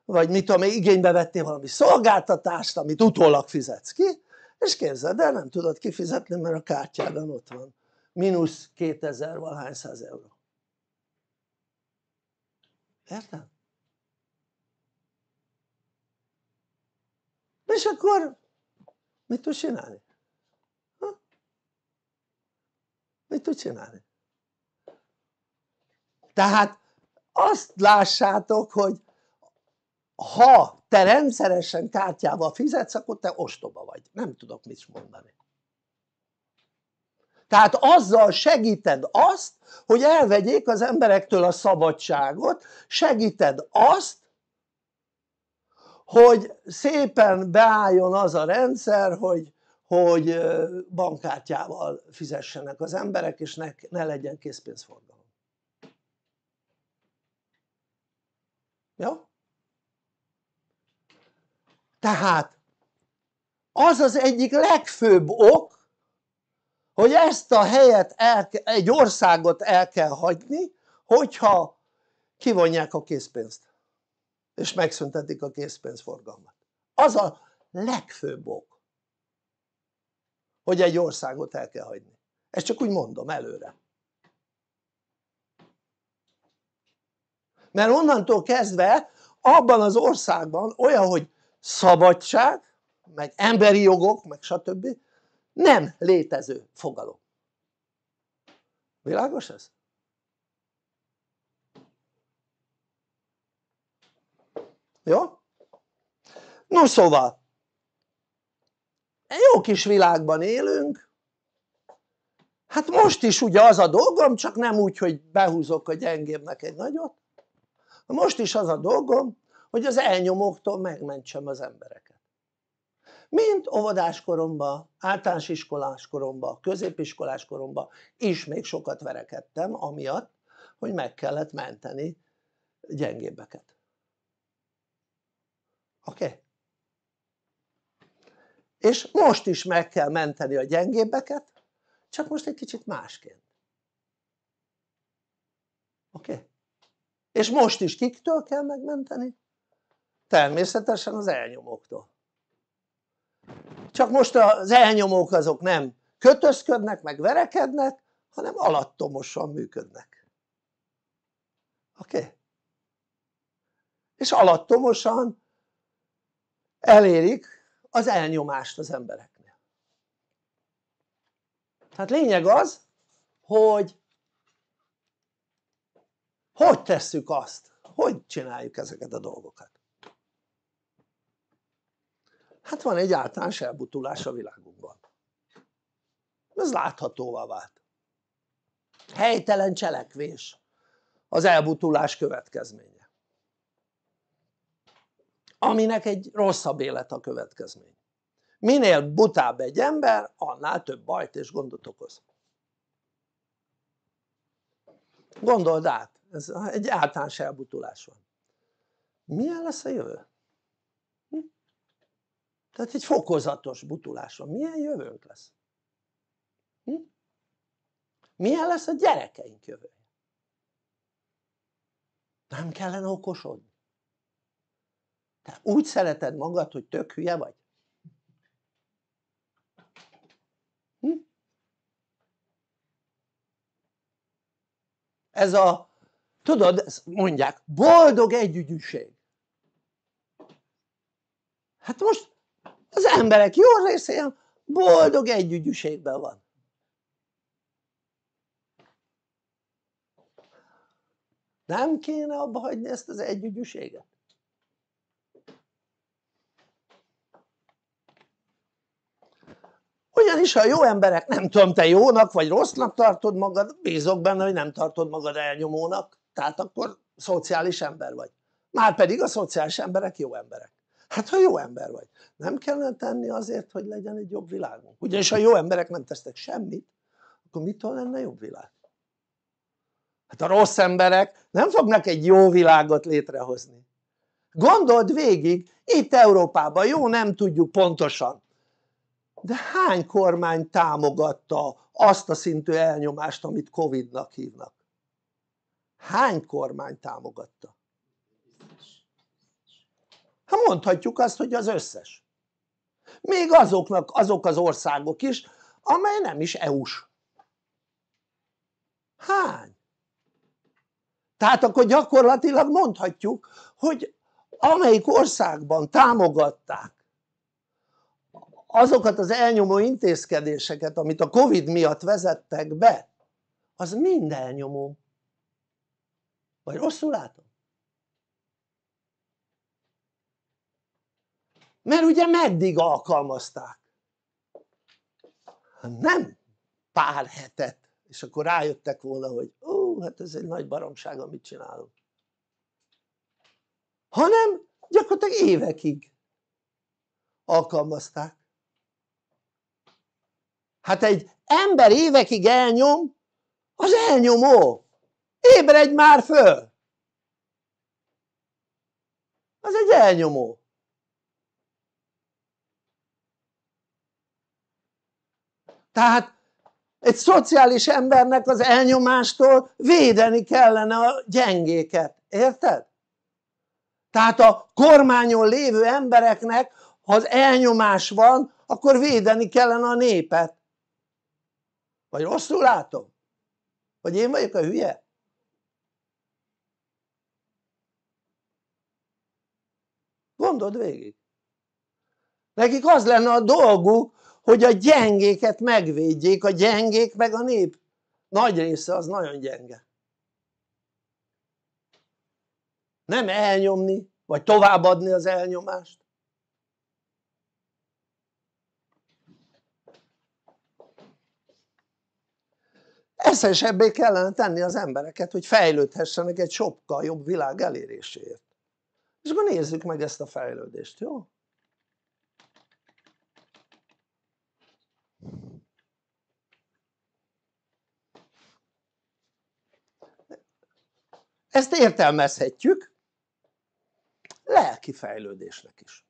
vagy mit tudom igénybe vettél valami szolgáltatást amit utólag fizetsz ki és képzeld el nem tudod kifizetni mert a kártyádon ott van mínusz 2000 valahány száz euró érted? és akkor mit tud csinálni? Ha? mit tud csinálni? tehát azt lássátok hogy ha te rendszeresen kártyával fizetsz akkor te ostoba vagy, nem tudok mit mondani tehát azzal segíted azt hogy elvegyék az emberektől a szabadságot segíted azt hogy szépen beálljon az a rendszer, hogy, hogy bankkártyával fizessenek az emberek, és ne, ne legyen készpénzforgalom. Jó? Tehát az az egyik legfőbb ok, hogy ezt a helyet, el, egy országot el kell hagyni, hogyha kivonják a készpénzt és megszüntetik a készpénzforgalmat az a legfőbb ok hogy egy országot el kell hagyni ezt csak úgy mondom előre mert onnantól kezdve abban az országban olyan hogy szabadság meg emberi jogok meg stb nem létező fogalom világos ez? Jó? No szóval, egy jó kis világban élünk, hát most is ugye az a dolgom, csak nem úgy, hogy behúzok a gyengébnek egy nagyot, most is az a dolgom, hogy az elnyomóktól megmentsem az embereket. Mint óvodáskoromban, általános iskoláskoromban, középiskoláskoromban középiskolás is még sokat verekedtem, amiatt, hogy meg kellett menteni gyengébbeket oké? Okay? és most is meg kell menteni a gyengébbeket csak most egy kicsit másként oké? Okay? és most is kiktől kell megmenteni? természetesen az elnyomóktól csak most az elnyomók azok nem kötözködnek meg verekednek hanem alattomosan működnek oké? Okay? és alattomosan elérik az elnyomást az embereknél tehát lényeg az hogy hogy tesszük azt, hogy csináljuk ezeket a dolgokat hát van egy általános elbutulás a világunkban ez láthatóvá vált helytelen cselekvés az elbutulás következménye aminek egy rosszabb élet a következmény minél butább egy ember annál több bajt és gondot okoz gondold át, ez egy általános elbutulás van milyen lesz a jövő? Hm? tehát egy fokozatos butulás van, milyen jövőnk lesz? Hm? milyen lesz a gyerekeink jövője? nem kellene okosodni te úgy szereted magad hogy tök hülye vagy? Hm? ez a tudod ezt mondják boldog együgyűség hát most az emberek jó részén boldog együgyűségben van nem kéne abba hagyni ezt az együgyűséget? ugyanis ha jó emberek nem tudom te jónak vagy rossznak tartod magad bízok benne hogy nem tartod magad elnyomónak tehát akkor szociális ember vagy már pedig a szociális emberek jó emberek hát ha jó ember vagy nem kellene tenni azért hogy legyen egy jobb világunk ugyanis ha jó emberek nem tesznek semmit akkor mitől lenne jobb világ? hát a rossz emberek nem fognak egy jó világot létrehozni gondold végig itt Európában jó nem tudjuk pontosan de hány kormány támogatta azt a szintű elnyomást amit Covid-nak hívnak? hány kormány támogatta? hát mondhatjuk azt hogy az összes még azoknak, azok az országok is amely nem is EU-s hány? tehát akkor gyakorlatilag mondhatjuk hogy amelyik országban támogatták azokat az elnyomó intézkedéseket amit a Covid miatt vezettek be az mind elnyomó vagy rosszul látom? mert ugye meddig alkalmazták? Hát nem pár hetet és akkor rájöttek volna hogy ó hát ez egy nagy baromság amit csinálunk hanem gyakorlatilag évekig alkalmazták hát egy ember évekig elnyom az elnyomó ébredj már föl az egy elnyomó tehát egy szociális embernek az elnyomástól védeni kellene a gyengéket, érted? tehát a kormányon lévő embereknek ha az elnyomás van akkor védeni kellene a népet vagy rosszul látom? vagy én vagyok a hülye? gondold végig nekik az lenne a dolguk hogy a gyengéket megvédjék, a gyengék meg a nép nagy része az nagyon gyenge nem elnyomni vagy továbbadni az elnyomást eszesebbé kellene tenni az embereket hogy fejlődhessenek egy sokkal jobb világ eléréséért és akkor nézzük meg ezt a fejlődést, jó? ezt értelmezhetjük lelki fejlődésnek is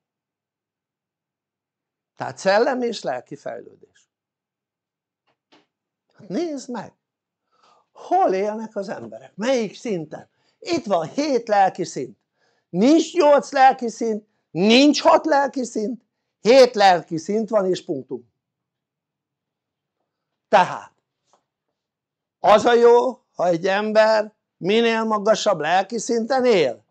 tehát szellem és lelki fejlődés hát nézd meg hol élnek az emberek? melyik szinten? itt van hét lelki szint nincs nyolc lelki szint, nincs hat lelki szint, hét lelki szint van és punktum tehát az a jó ha egy ember minél magasabb lelki szinten él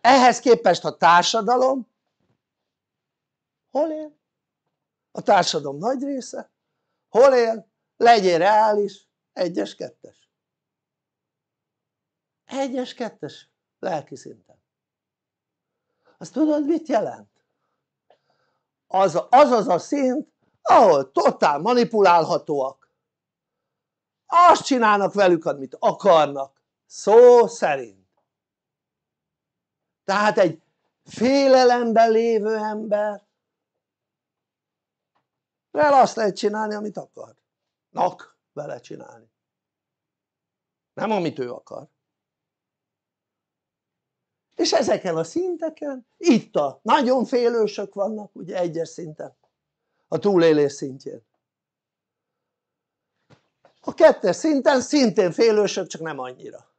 ehhez képest a társadalom hol él? a társadalom nagy része hol él? legyél reális, egyes, kettes egyes, kettes lelki szinten azt tudod mit jelent? az az, az a szint ahol totál manipulálhatóak azt csinálnak velük amit akarnak szó szerint tehát egy félelemben lévő ember mert azt lehet csinálni amit akar nak vele csinálni nem amit ő akar és ezeken a szinteken itt a nagyon félősök vannak ugye egyes szinten a túlélés szintjén a kettes szinten szintén félősök csak nem annyira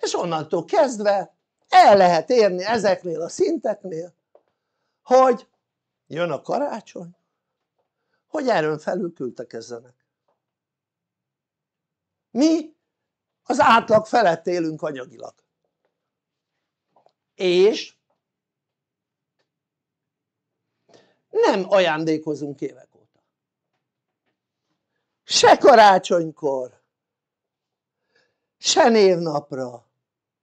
és onnantól kezdve el lehet érni ezeknél a szinteknél hogy jön a karácsony hogy erőn felül küldtekezzenek mi az átlag felett élünk anyagilag és nem ajándékozunk évek óta se karácsonykor se névnapra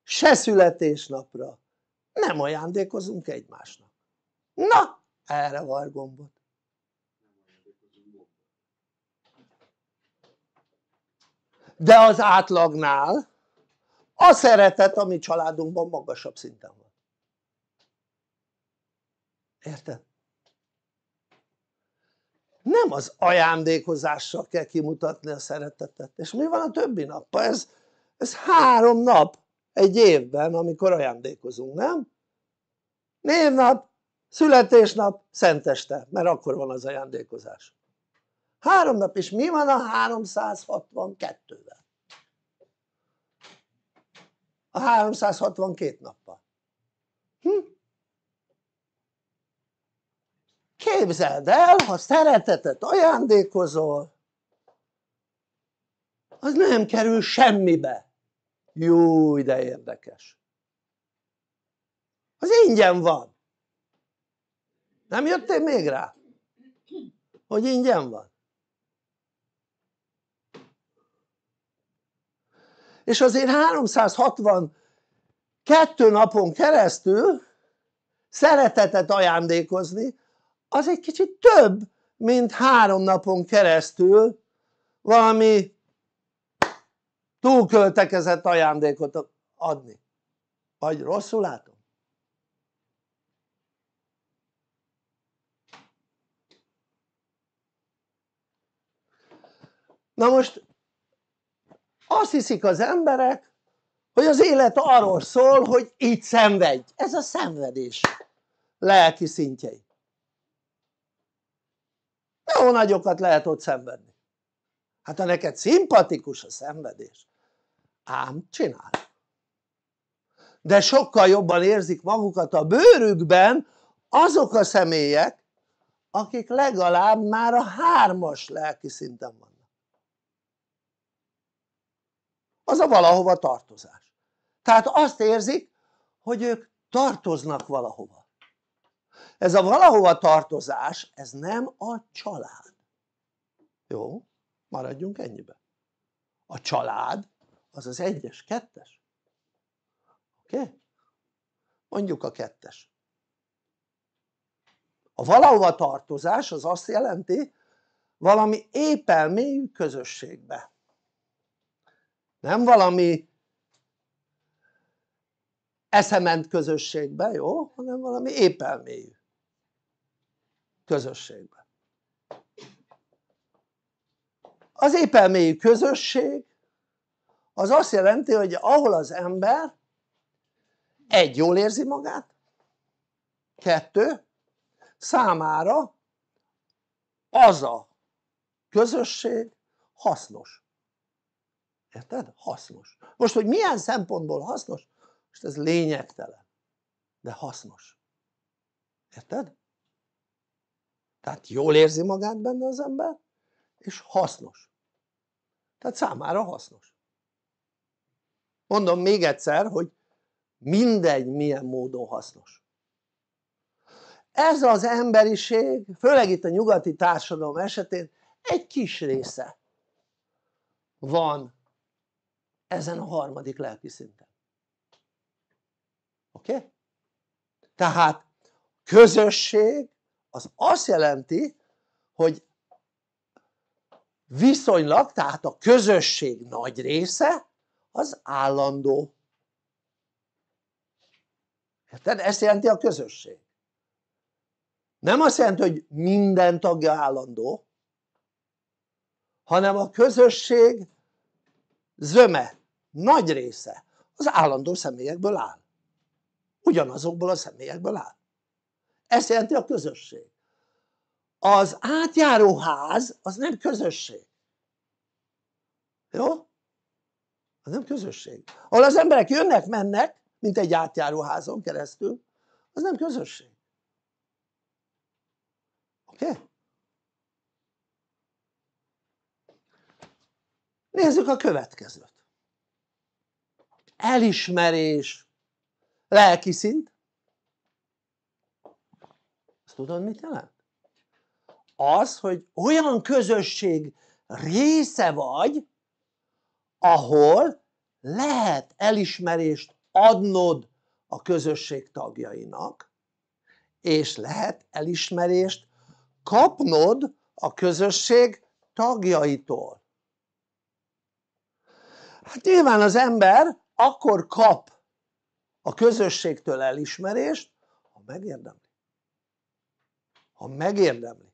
se születésnapra nem ajándékozunk egymásnak na erre var gombot de az átlagnál a szeretet ami családunkban magasabb szinten van érted? nem az ajándékozással kell kimutatni a szeretetet és mi van a többi nap? ez, ez három nap egy évben amikor ajándékozunk, nem? névnap, születésnap, szenteste, mert akkor van az ajándékozás három nap és mi van a 362-vel? a 362 nappal hm? képzeld el ha szeretetet ajándékozol az nem kerül semmibe jó de érdekes az ingyen van nem jöttél még rá? Hogy ingyen van? És azért 362 napon keresztül szeretetet ajándékozni az egy kicsit több, mint három napon keresztül valami túlköltekezett ajándékot adni. Vagy rosszul látom? na most azt hiszik az emberek hogy az élet arról szól hogy így szenvedj, ez a szenvedés lelki szintjei jó nagyokat lehet ott szenvedni hát ha neked szimpatikus a szenvedés ám csinál de sokkal jobban érzik magukat a bőrükben azok a személyek akik legalább már a hármas lelki szinten vannak az a valahova tartozás tehát azt érzik hogy ők tartoznak valahova ez a valahova tartozás ez nem a család jó? maradjunk ennyibe a család az az egyes, kettes oké? Okay? mondjuk a kettes a valahova tartozás az azt jelenti valami épelmélyű közösségbe nem valami eszement közösségbe, jó? hanem valami épelméjű közösségbe az épelméjű közösség az azt jelenti hogy ahol az ember egy jól érzi magát kettő számára az a közösség hasznos érted? hasznos most hogy milyen szempontból hasznos most ez lényegtelen de hasznos érted? tehát jól érzi magát benne az ember és hasznos tehát számára hasznos mondom még egyszer hogy mindegy milyen módon hasznos ez az emberiség főleg itt a nyugati társadalom esetén egy kis része van ezen a harmadik lelki szinten oké? Okay? tehát közösség az azt jelenti hogy viszonylag tehát a közösség nagy része az állandó érted? ezt jelenti a közösség nem azt jelenti hogy minden tagja állandó hanem a közösség zöme nagy része az állandó személyekből áll. Ugyanazokból a személyekből áll. Ezt jelenti a közösség. Az átjáró ház az nem közösség. Jó? Az nem közösség. Ahol az emberek jönnek, mennek, mint egy átjáró házon keresztül, az nem közösség. Oké? Okay? Nézzük a következőt elismerés, lelki szint azt tudod mit jelent? az hogy olyan közösség része vagy ahol lehet elismerést adnod a közösség tagjainak és lehet elismerést kapnod a közösség tagjaitól hát nyilván az ember akkor kap a közösségtől elismerést ha megérdemli ha megérdemli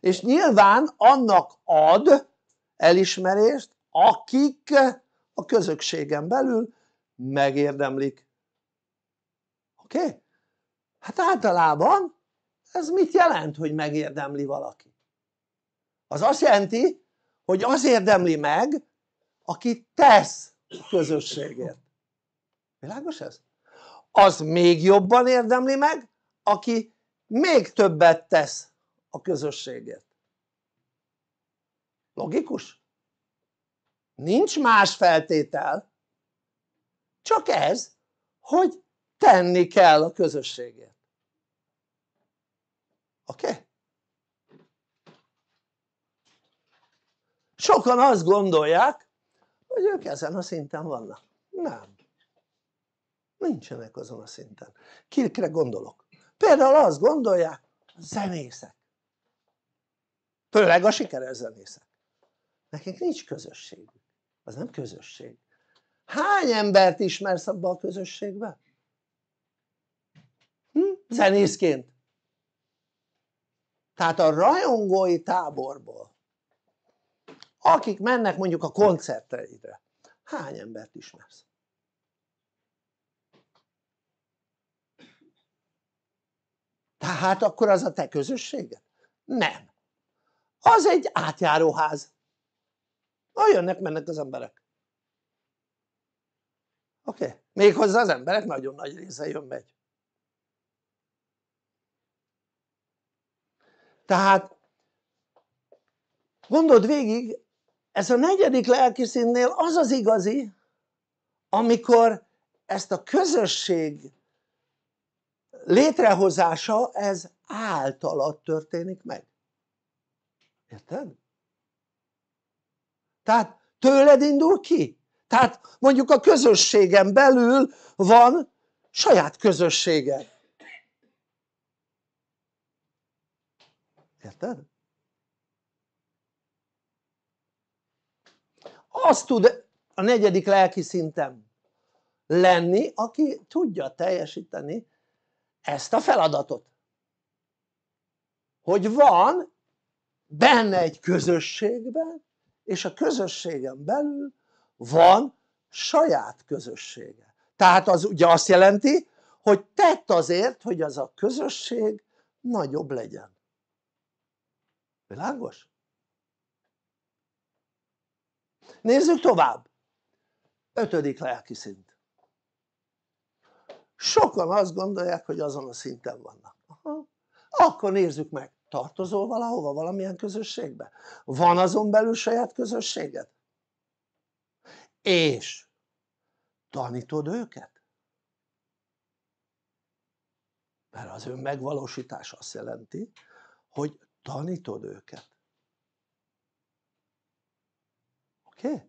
és nyilván annak ad elismerést akik a közösségen belül megérdemlik oké? Okay? hát általában ez mit jelent hogy megérdemli valaki? az azt jelenti hogy az érdemli meg aki tesz a közösségért világos ez? az még jobban érdemli meg aki még többet tesz a közösségért logikus? nincs más feltétel csak ez hogy tenni kell a közösségért oké? Okay? sokan azt gondolják hogy ők ezen a szinten vannak. Nem. Nincsenek azon a szinten. Kikre gondolok? Például azt gondolják, a zenészek. Főleg a sikeres zenészek. Nekik nincs közösség, Az nem közösség. Hány embert ismersz abban a közösségben? Hm? Zenészként. Tehát a rajongói táborból akik mennek mondjuk a koncerteidre hány embert ismersz? tehát akkor az a te közösséged? nem az egy átjáróház ahol jönnek mennek az emberek oké? Okay. méghozzá az emberek nagyon nagy része jön megy tehát gondold végig ez a negyedik lelki színnél az az igazi amikor ezt a közösség létrehozása ez általad történik meg érted? tehát tőled indul ki tehát mondjuk a közösségen belül van saját közössége. érted? az tud a negyedik lelki szinten lenni aki tudja teljesíteni ezt a feladatot hogy van benne egy közösségben és a közösségen belül van saját közössége tehát az ugye azt jelenti hogy tett azért hogy az a közösség nagyobb legyen világos? nézzük tovább ötödik lelki szint sokan azt gondolják hogy azon a szinten vannak Aha. akkor nézzük meg tartozol valahova valamilyen közösségbe? van azon belül saját közösséged? és tanítod őket? mert az önmegvalósítás azt jelenti hogy tanítod őket Oké? Okay?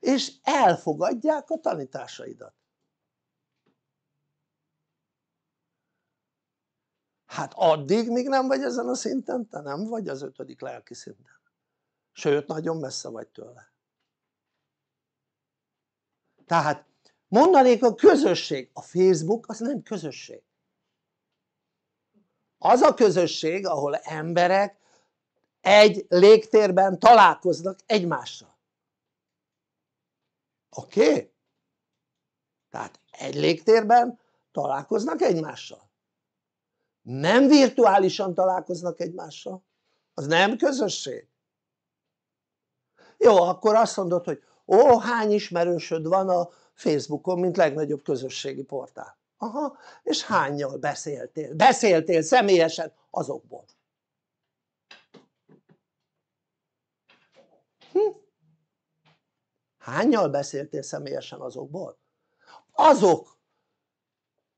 És elfogadják a tanításaidat. Hát addig, míg nem vagy ezen a szinten, te nem vagy az ötödik lelki szinten. Sőt, nagyon messze vagy tőle. Tehát mondanék a közösség, a Facebook az nem közösség. Az a közösség, ahol emberek egy légtérben találkoznak egymással oké? Okay? tehát egy légtérben találkoznak egymással nem virtuálisan találkoznak egymással az nem közösség jó akkor azt mondod hogy ó hány ismerősöd van a Facebookon mint legnagyobb közösségi portál aha és hányjal beszéltél? beszéltél személyesen azokból hányal beszéltél személyesen azokból? azok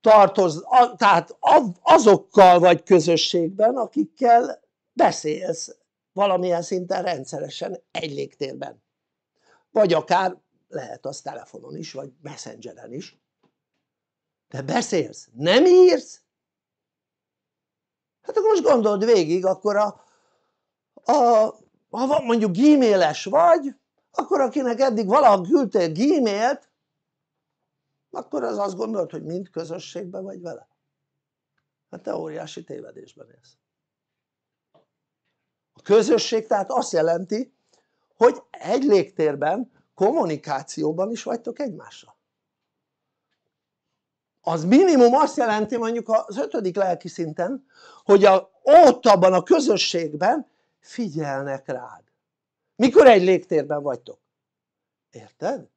tartoz, a, tehát azokkal vagy közösségben akikkel beszélsz valamilyen szinten rendszeresen egy légtérben vagy akár lehet az telefonon is vagy messengeren is de beszélsz, nem írsz? hát akkor most gondold végig akkor a, a, ha mondjuk e-mailes vagy akkor akinek eddig valaha küldtél gmailt akkor az azt gondolt hogy mind közösségben vagy vele hát te óriási tévedésben élsz a közösség tehát azt jelenti hogy egy légtérben kommunikációban is vagytok egymással az minimum azt jelenti mondjuk az ötödik lelki szinten hogy a, ott abban a közösségben figyelnek rád mikor egy légtérben vagytok érted?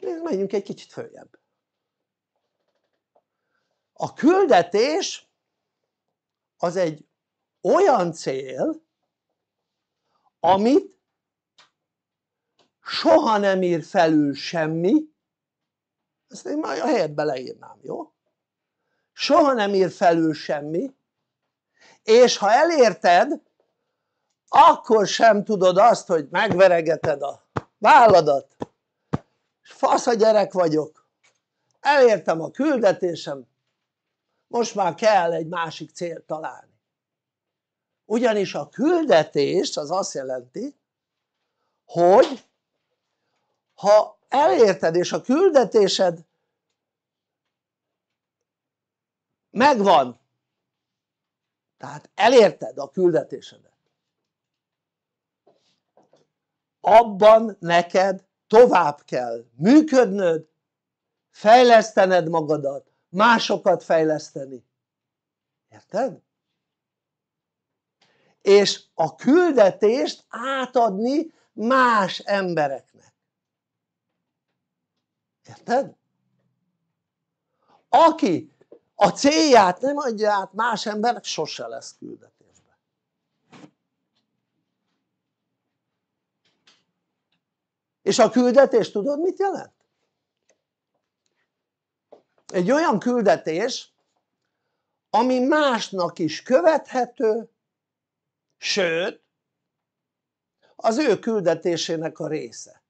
menjünk egy kicsit följebb a küldetés az egy olyan cél amit soha nem ír felül semmi ezt én már a helyet beleírnám, jó? soha nem ír felül semmi és ha elérted akkor sem tudod azt hogy megveregeted a válladat és fasz a gyerek vagyok elértem a küldetésem most már kell egy másik cél találni ugyanis a küldetés az azt jelenti hogy ha elérted és a küldetésed megvan tehát elérted a küldetésedet abban neked tovább kell működnöd fejlesztened magadat másokat fejleszteni érted? és a küldetést átadni más embereknek érted? aki a célját nem adja át más embernek sose lesz küldetésbe és a küldetés tudod mit jelent? egy olyan küldetés ami másnak is követhető sőt az ő küldetésének a része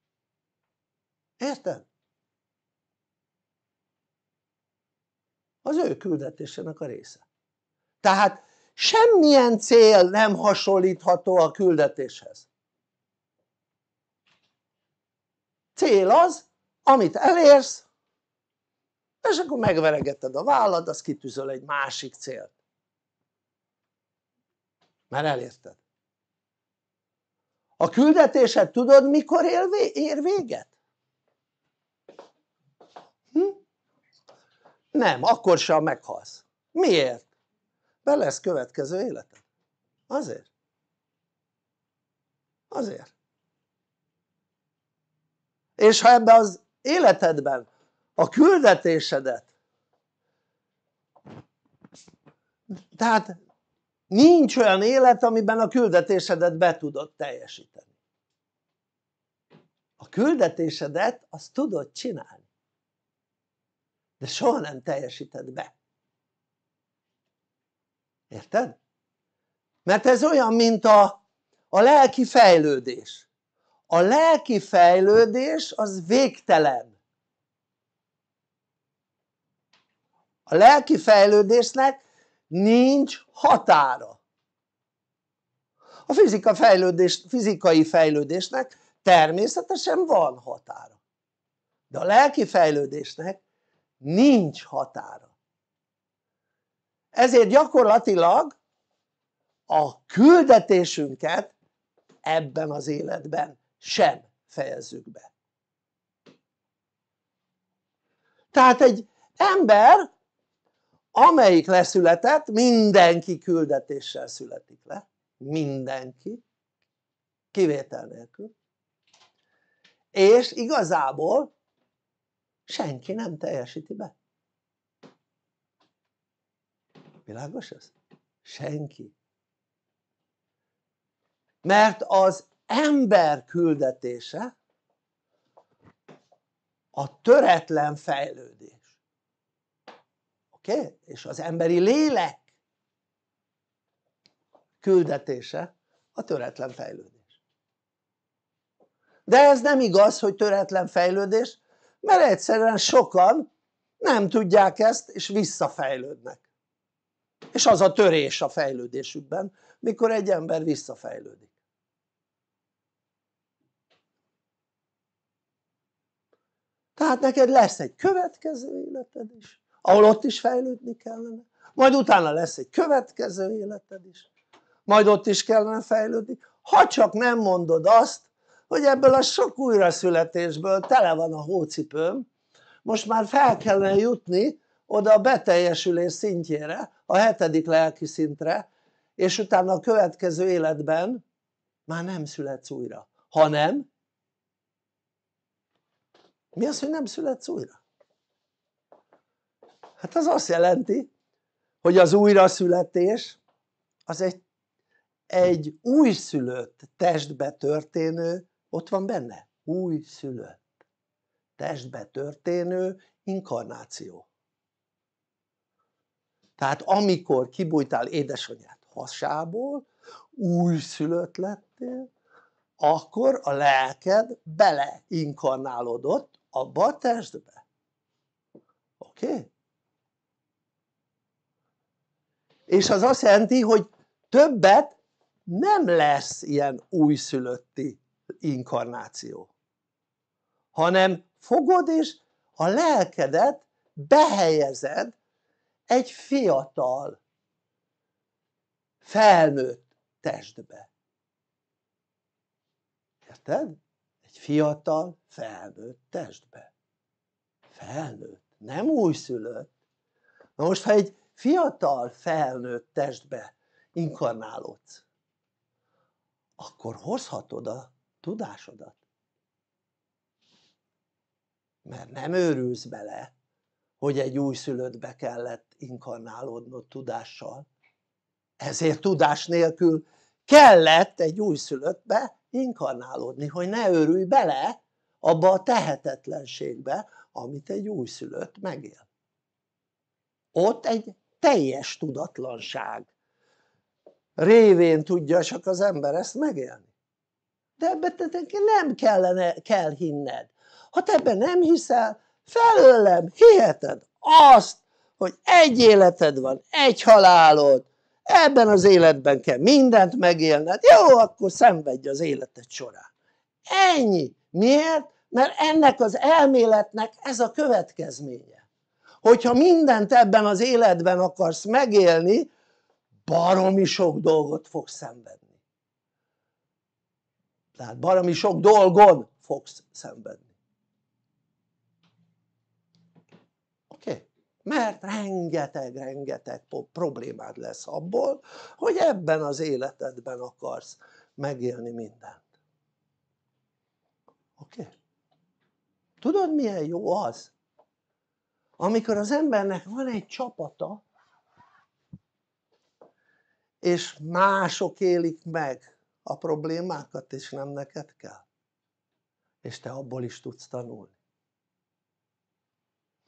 érted? az ő küldetésének a része tehát semmilyen cél nem hasonlítható a küldetéshez cél az amit elérsz és akkor megveregeted a vállad, az kitűzöl egy másik célt mert elérted a küldetésed tudod mikor ér véget? nem, akkor sem meghalsz. miért? be lesz következő életed azért azért és ha ebbe az életedben a küldetésedet tehát nincs olyan élet amiben a küldetésedet be tudod teljesíteni a küldetésedet azt tudod csinálni de soha nem teljesíted be érted? mert ez olyan mint a, a lelki fejlődés a lelki fejlődés az végtelen a lelki fejlődésnek nincs határa a fizika fejlődés, fizikai fejlődésnek természetesen van határa de a lelki fejlődésnek nincs határa ezért gyakorlatilag a küldetésünket ebben az életben sem fejezzük be tehát egy ember amelyik leszületett mindenki küldetéssel születik le mindenki kivétel nélkül és igazából senki nem teljesíti be világos ez? senki mert az ember küldetése a töretlen fejlődés oké? Okay? és az emberi lélek küldetése a töretlen fejlődés de ez nem igaz hogy töretlen fejlődés mert egyszerűen sokan nem tudják ezt és visszafejlődnek és az a törés a fejlődésükben mikor egy ember visszafejlődik tehát neked lesz egy következő életed is ahol ott is fejlődni kellene majd utána lesz egy következő életed is majd ott is kellene fejlődni ha csak nem mondod azt hogy ebből a sok újraszületésből tele van a hócipőm, most már fel kellene jutni oda a beteljesülés szintjére, a hetedik lelki szintre, és utána a következő életben már nem születsz újra, hanem mi az, hogy nem születsz újra? hát az azt jelenti hogy az újraszületés az egy, egy újszülött testbe történő ott van benne új szülött, testbe történő inkarnáció tehát amikor kibújtál édesanyád hasából új szülött lettél akkor a lelked beleinkarnálódott abba a testbe oké? Okay? és az azt jelenti hogy többet nem lesz ilyen újszülötti inkarnáció hanem fogod és a lelkedet behelyezed egy fiatal felnőtt testbe érted? egy fiatal felnőtt testbe felnőtt, nem újszülött na most ha egy fiatal felnőtt testbe inkarnálódsz akkor hozhatod a tudásodat. Mert nem őrülsz bele, hogy egy újszülöttbe kellett inkarnálódnod tudással. Ezért tudás nélkül kellett egy újszülöttbe inkarnálódni, hogy ne örülj bele abba a tehetetlenségbe, amit egy újszülött megél. Ott egy teljes tudatlanság révén tudja csak az ember ezt megélni de ebben nem kellene, kell hinned. Ha te ebben nem hiszel, felőlem hiheted azt, hogy egy életed van, egy halálod, ebben az életben kell mindent megélned, jó, akkor szenvedj az életed során. Ennyi. Miért? Mert ennek az elméletnek ez a következménye. Hogyha mindent ebben az életben akarsz megélni, baromi sok dolgot fogsz szenvedni tehát valami sok dolgon fogsz szenvedni oké? Okay? mert rengeteg, rengeteg problémád lesz abból hogy ebben az életedben akarsz megélni mindent oké? Okay? tudod milyen jó az? amikor az embernek van egy csapata és mások élik meg a problémákat és nem neked kell és te abból is tudsz tanulni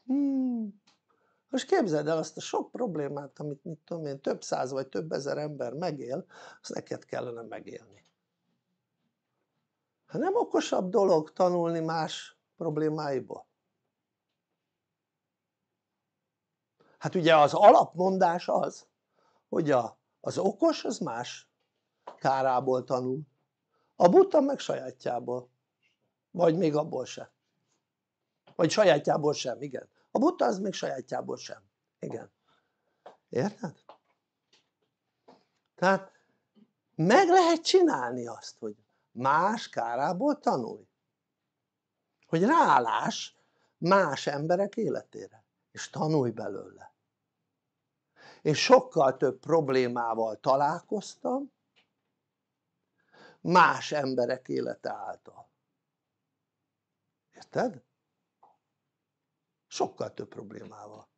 hmm. most képzeld el azt a sok problémát amit mit tudom én több száz vagy több ezer ember megél azt neked kellene megélni Ha nem okosabb dolog tanulni más problémáiból hát ugye az alapmondás az hogy a, az okos az más kárából tanul a buta meg sajátjából vagy még abból se vagy sajátjából sem, igen a buta az még sajátjából sem, igen érted? tehát meg lehet csinálni azt hogy más kárából tanulj hogy rálás más emberek életére és tanulj belőle és sokkal több problémával találkoztam más emberek élete által érted? sokkal több problémával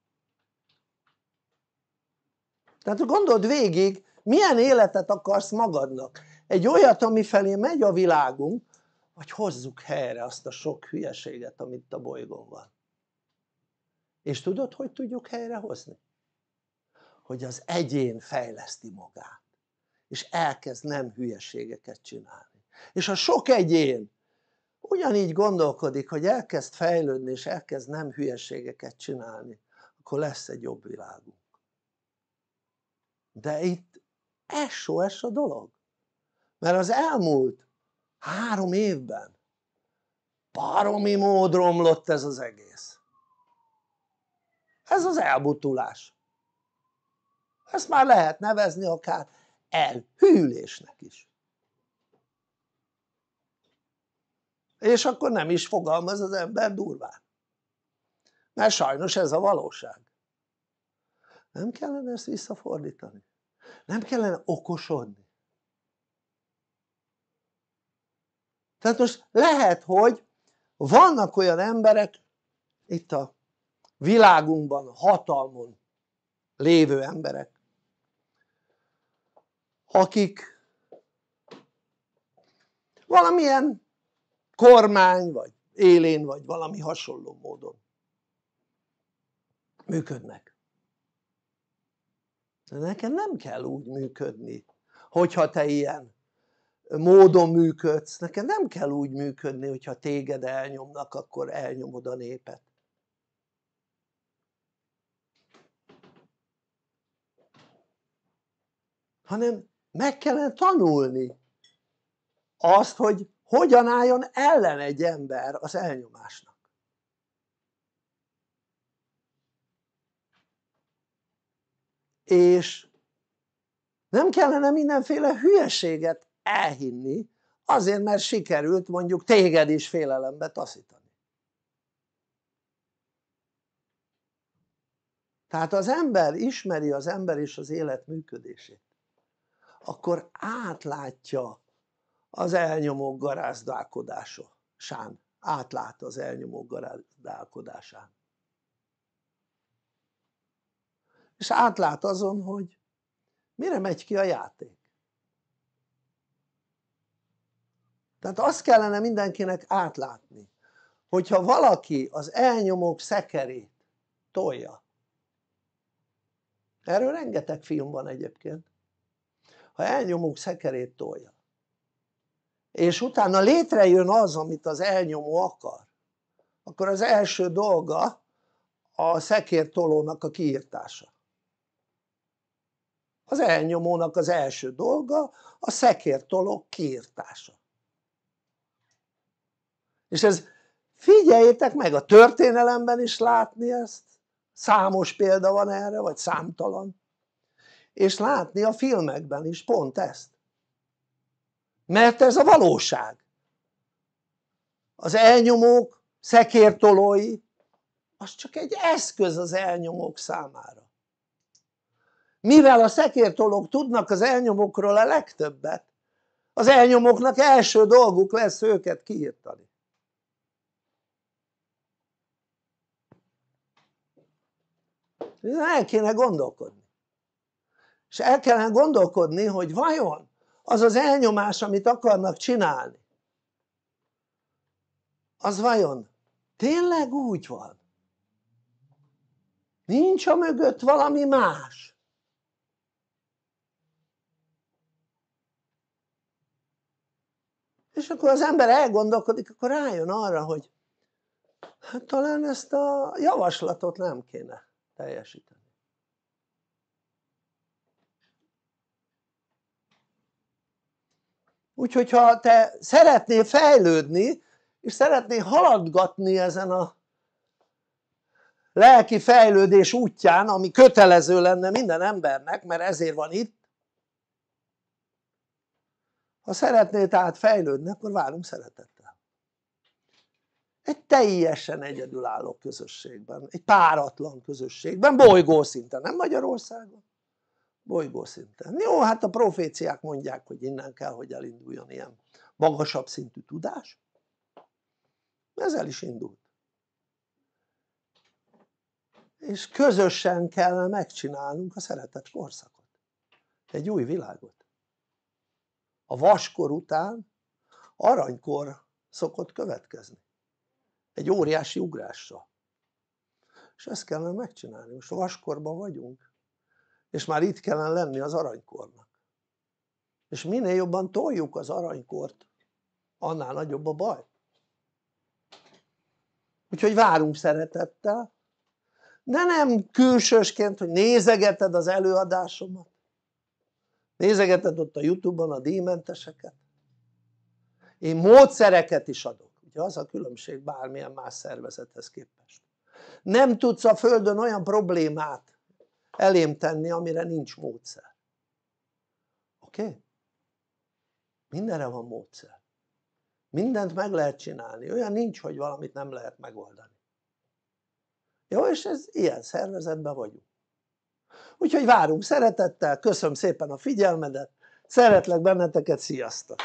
tehát gondold végig milyen életet akarsz magadnak egy olyat ami felé megy a világunk vagy hozzuk helyre azt a sok hülyeséget amit a bolygón van és tudod hogy tudjuk helyrehozni? hogy az egyén fejleszti magát és elkezd nem hülyeségeket csinálni és ha sok egyén ugyanígy gondolkodik hogy elkezd fejlődni és elkezd nem hülyeségeket csinálni akkor lesz egy jobb világunk de itt SOS a dolog mert az elmúlt három évben baromi mód romlott ez az egész ez az elbutulás ezt már lehet nevezni akár elhűlésnek is és akkor nem is fogalmaz az ember durván mert sajnos ez a valóság nem kellene ezt visszafordítani nem kellene okosodni tehát most lehet hogy vannak olyan emberek itt a világunkban hatalmon lévő emberek akik valamilyen kormány vagy élén vagy valami hasonló módon működnek de nekem nem kell úgy működni hogyha te ilyen módon működsz neked nem kell úgy működni hogyha téged elnyomnak akkor elnyomod a népet hanem meg kellene tanulni azt hogy hogyan álljon ellen egy ember az elnyomásnak és nem kellene mindenféle hülyeséget elhinni azért mert sikerült mondjuk téged is félelembe taszítani tehát az ember ismeri az ember és az élet működését akkor átlátja az elnyomó garázdálkodásán, átlát az elnyomó garázdálkodásán és átlát azon hogy mire megy ki a játék tehát azt kellene mindenkinek átlátni hogyha valaki az elnyomók szekerét tolja erről rengeteg film van egyébként ha elnyomók szekerét tolja és utána létrejön az amit az elnyomó akar akkor az első dolga a szekértolónak a kiírtása. az elnyomónak az első dolga a szekértolók kiírtása. és ez figyeljétek meg a történelemben is látni ezt számos példa van erre vagy számtalan és látni a filmekben is pont ezt mert ez a valóság az elnyomók szekértolói az csak egy eszköz az elnyomók számára mivel a szekértolók tudnak az elnyomókról a legtöbbet az elnyomóknak első dolguk lesz őket kiirtani el kéne gondolkodni és el kellene gondolkodni hogy vajon az az elnyomás amit akarnak csinálni az vajon tényleg úgy van? nincs a mögött valami más? és akkor az ember elgondolkodik akkor rájön arra hogy hát talán ezt a javaslatot nem kéne teljesíteni úgyhogy ha te szeretnél fejlődni és szeretnél haladgatni ezen a lelki fejlődés útján ami kötelező lenne minden embernek mert ezért van itt ha szeretnél tehát fejlődni akkor várunk szeretettel egy teljesen egyedülálló közösségben, egy páratlan közösségben, bolygószinten, nem Magyarországon Bolygó szinten. Jó, hát a proféciák mondják, hogy innen kell, hogy elinduljon ilyen magasabb szintű tudás. Ez el is indult. És közösen kell megcsinálnunk a szeretett korszakot. Egy új világot. A vaskor után aranykor szokott következni. Egy óriási ugrásra. És ezt kellene megcsinálni. Most a vaskorban vagyunk és már itt kellene lenni az aranykornak és minél jobban toljuk az aranykort annál nagyobb a baj úgyhogy várunk szeretettel de nem külsősként hogy nézegeted az előadásomat nézegeted ott a Youtube-on a díjmenteseket én módszereket is adok ugye az a különbség bármilyen más szervezethez képest nem tudsz a Földön olyan problémát elém tenni amire nincs módszer oké? Okay? mindenre van módszer mindent meg lehet csinálni, olyan nincs hogy valamit nem lehet megoldani jó és ez ilyen szervezetben vagyunk úgyhogy várunk szeretettel, köszönöm szépen a figyelmedet szeretlek benneteket, sziasztok!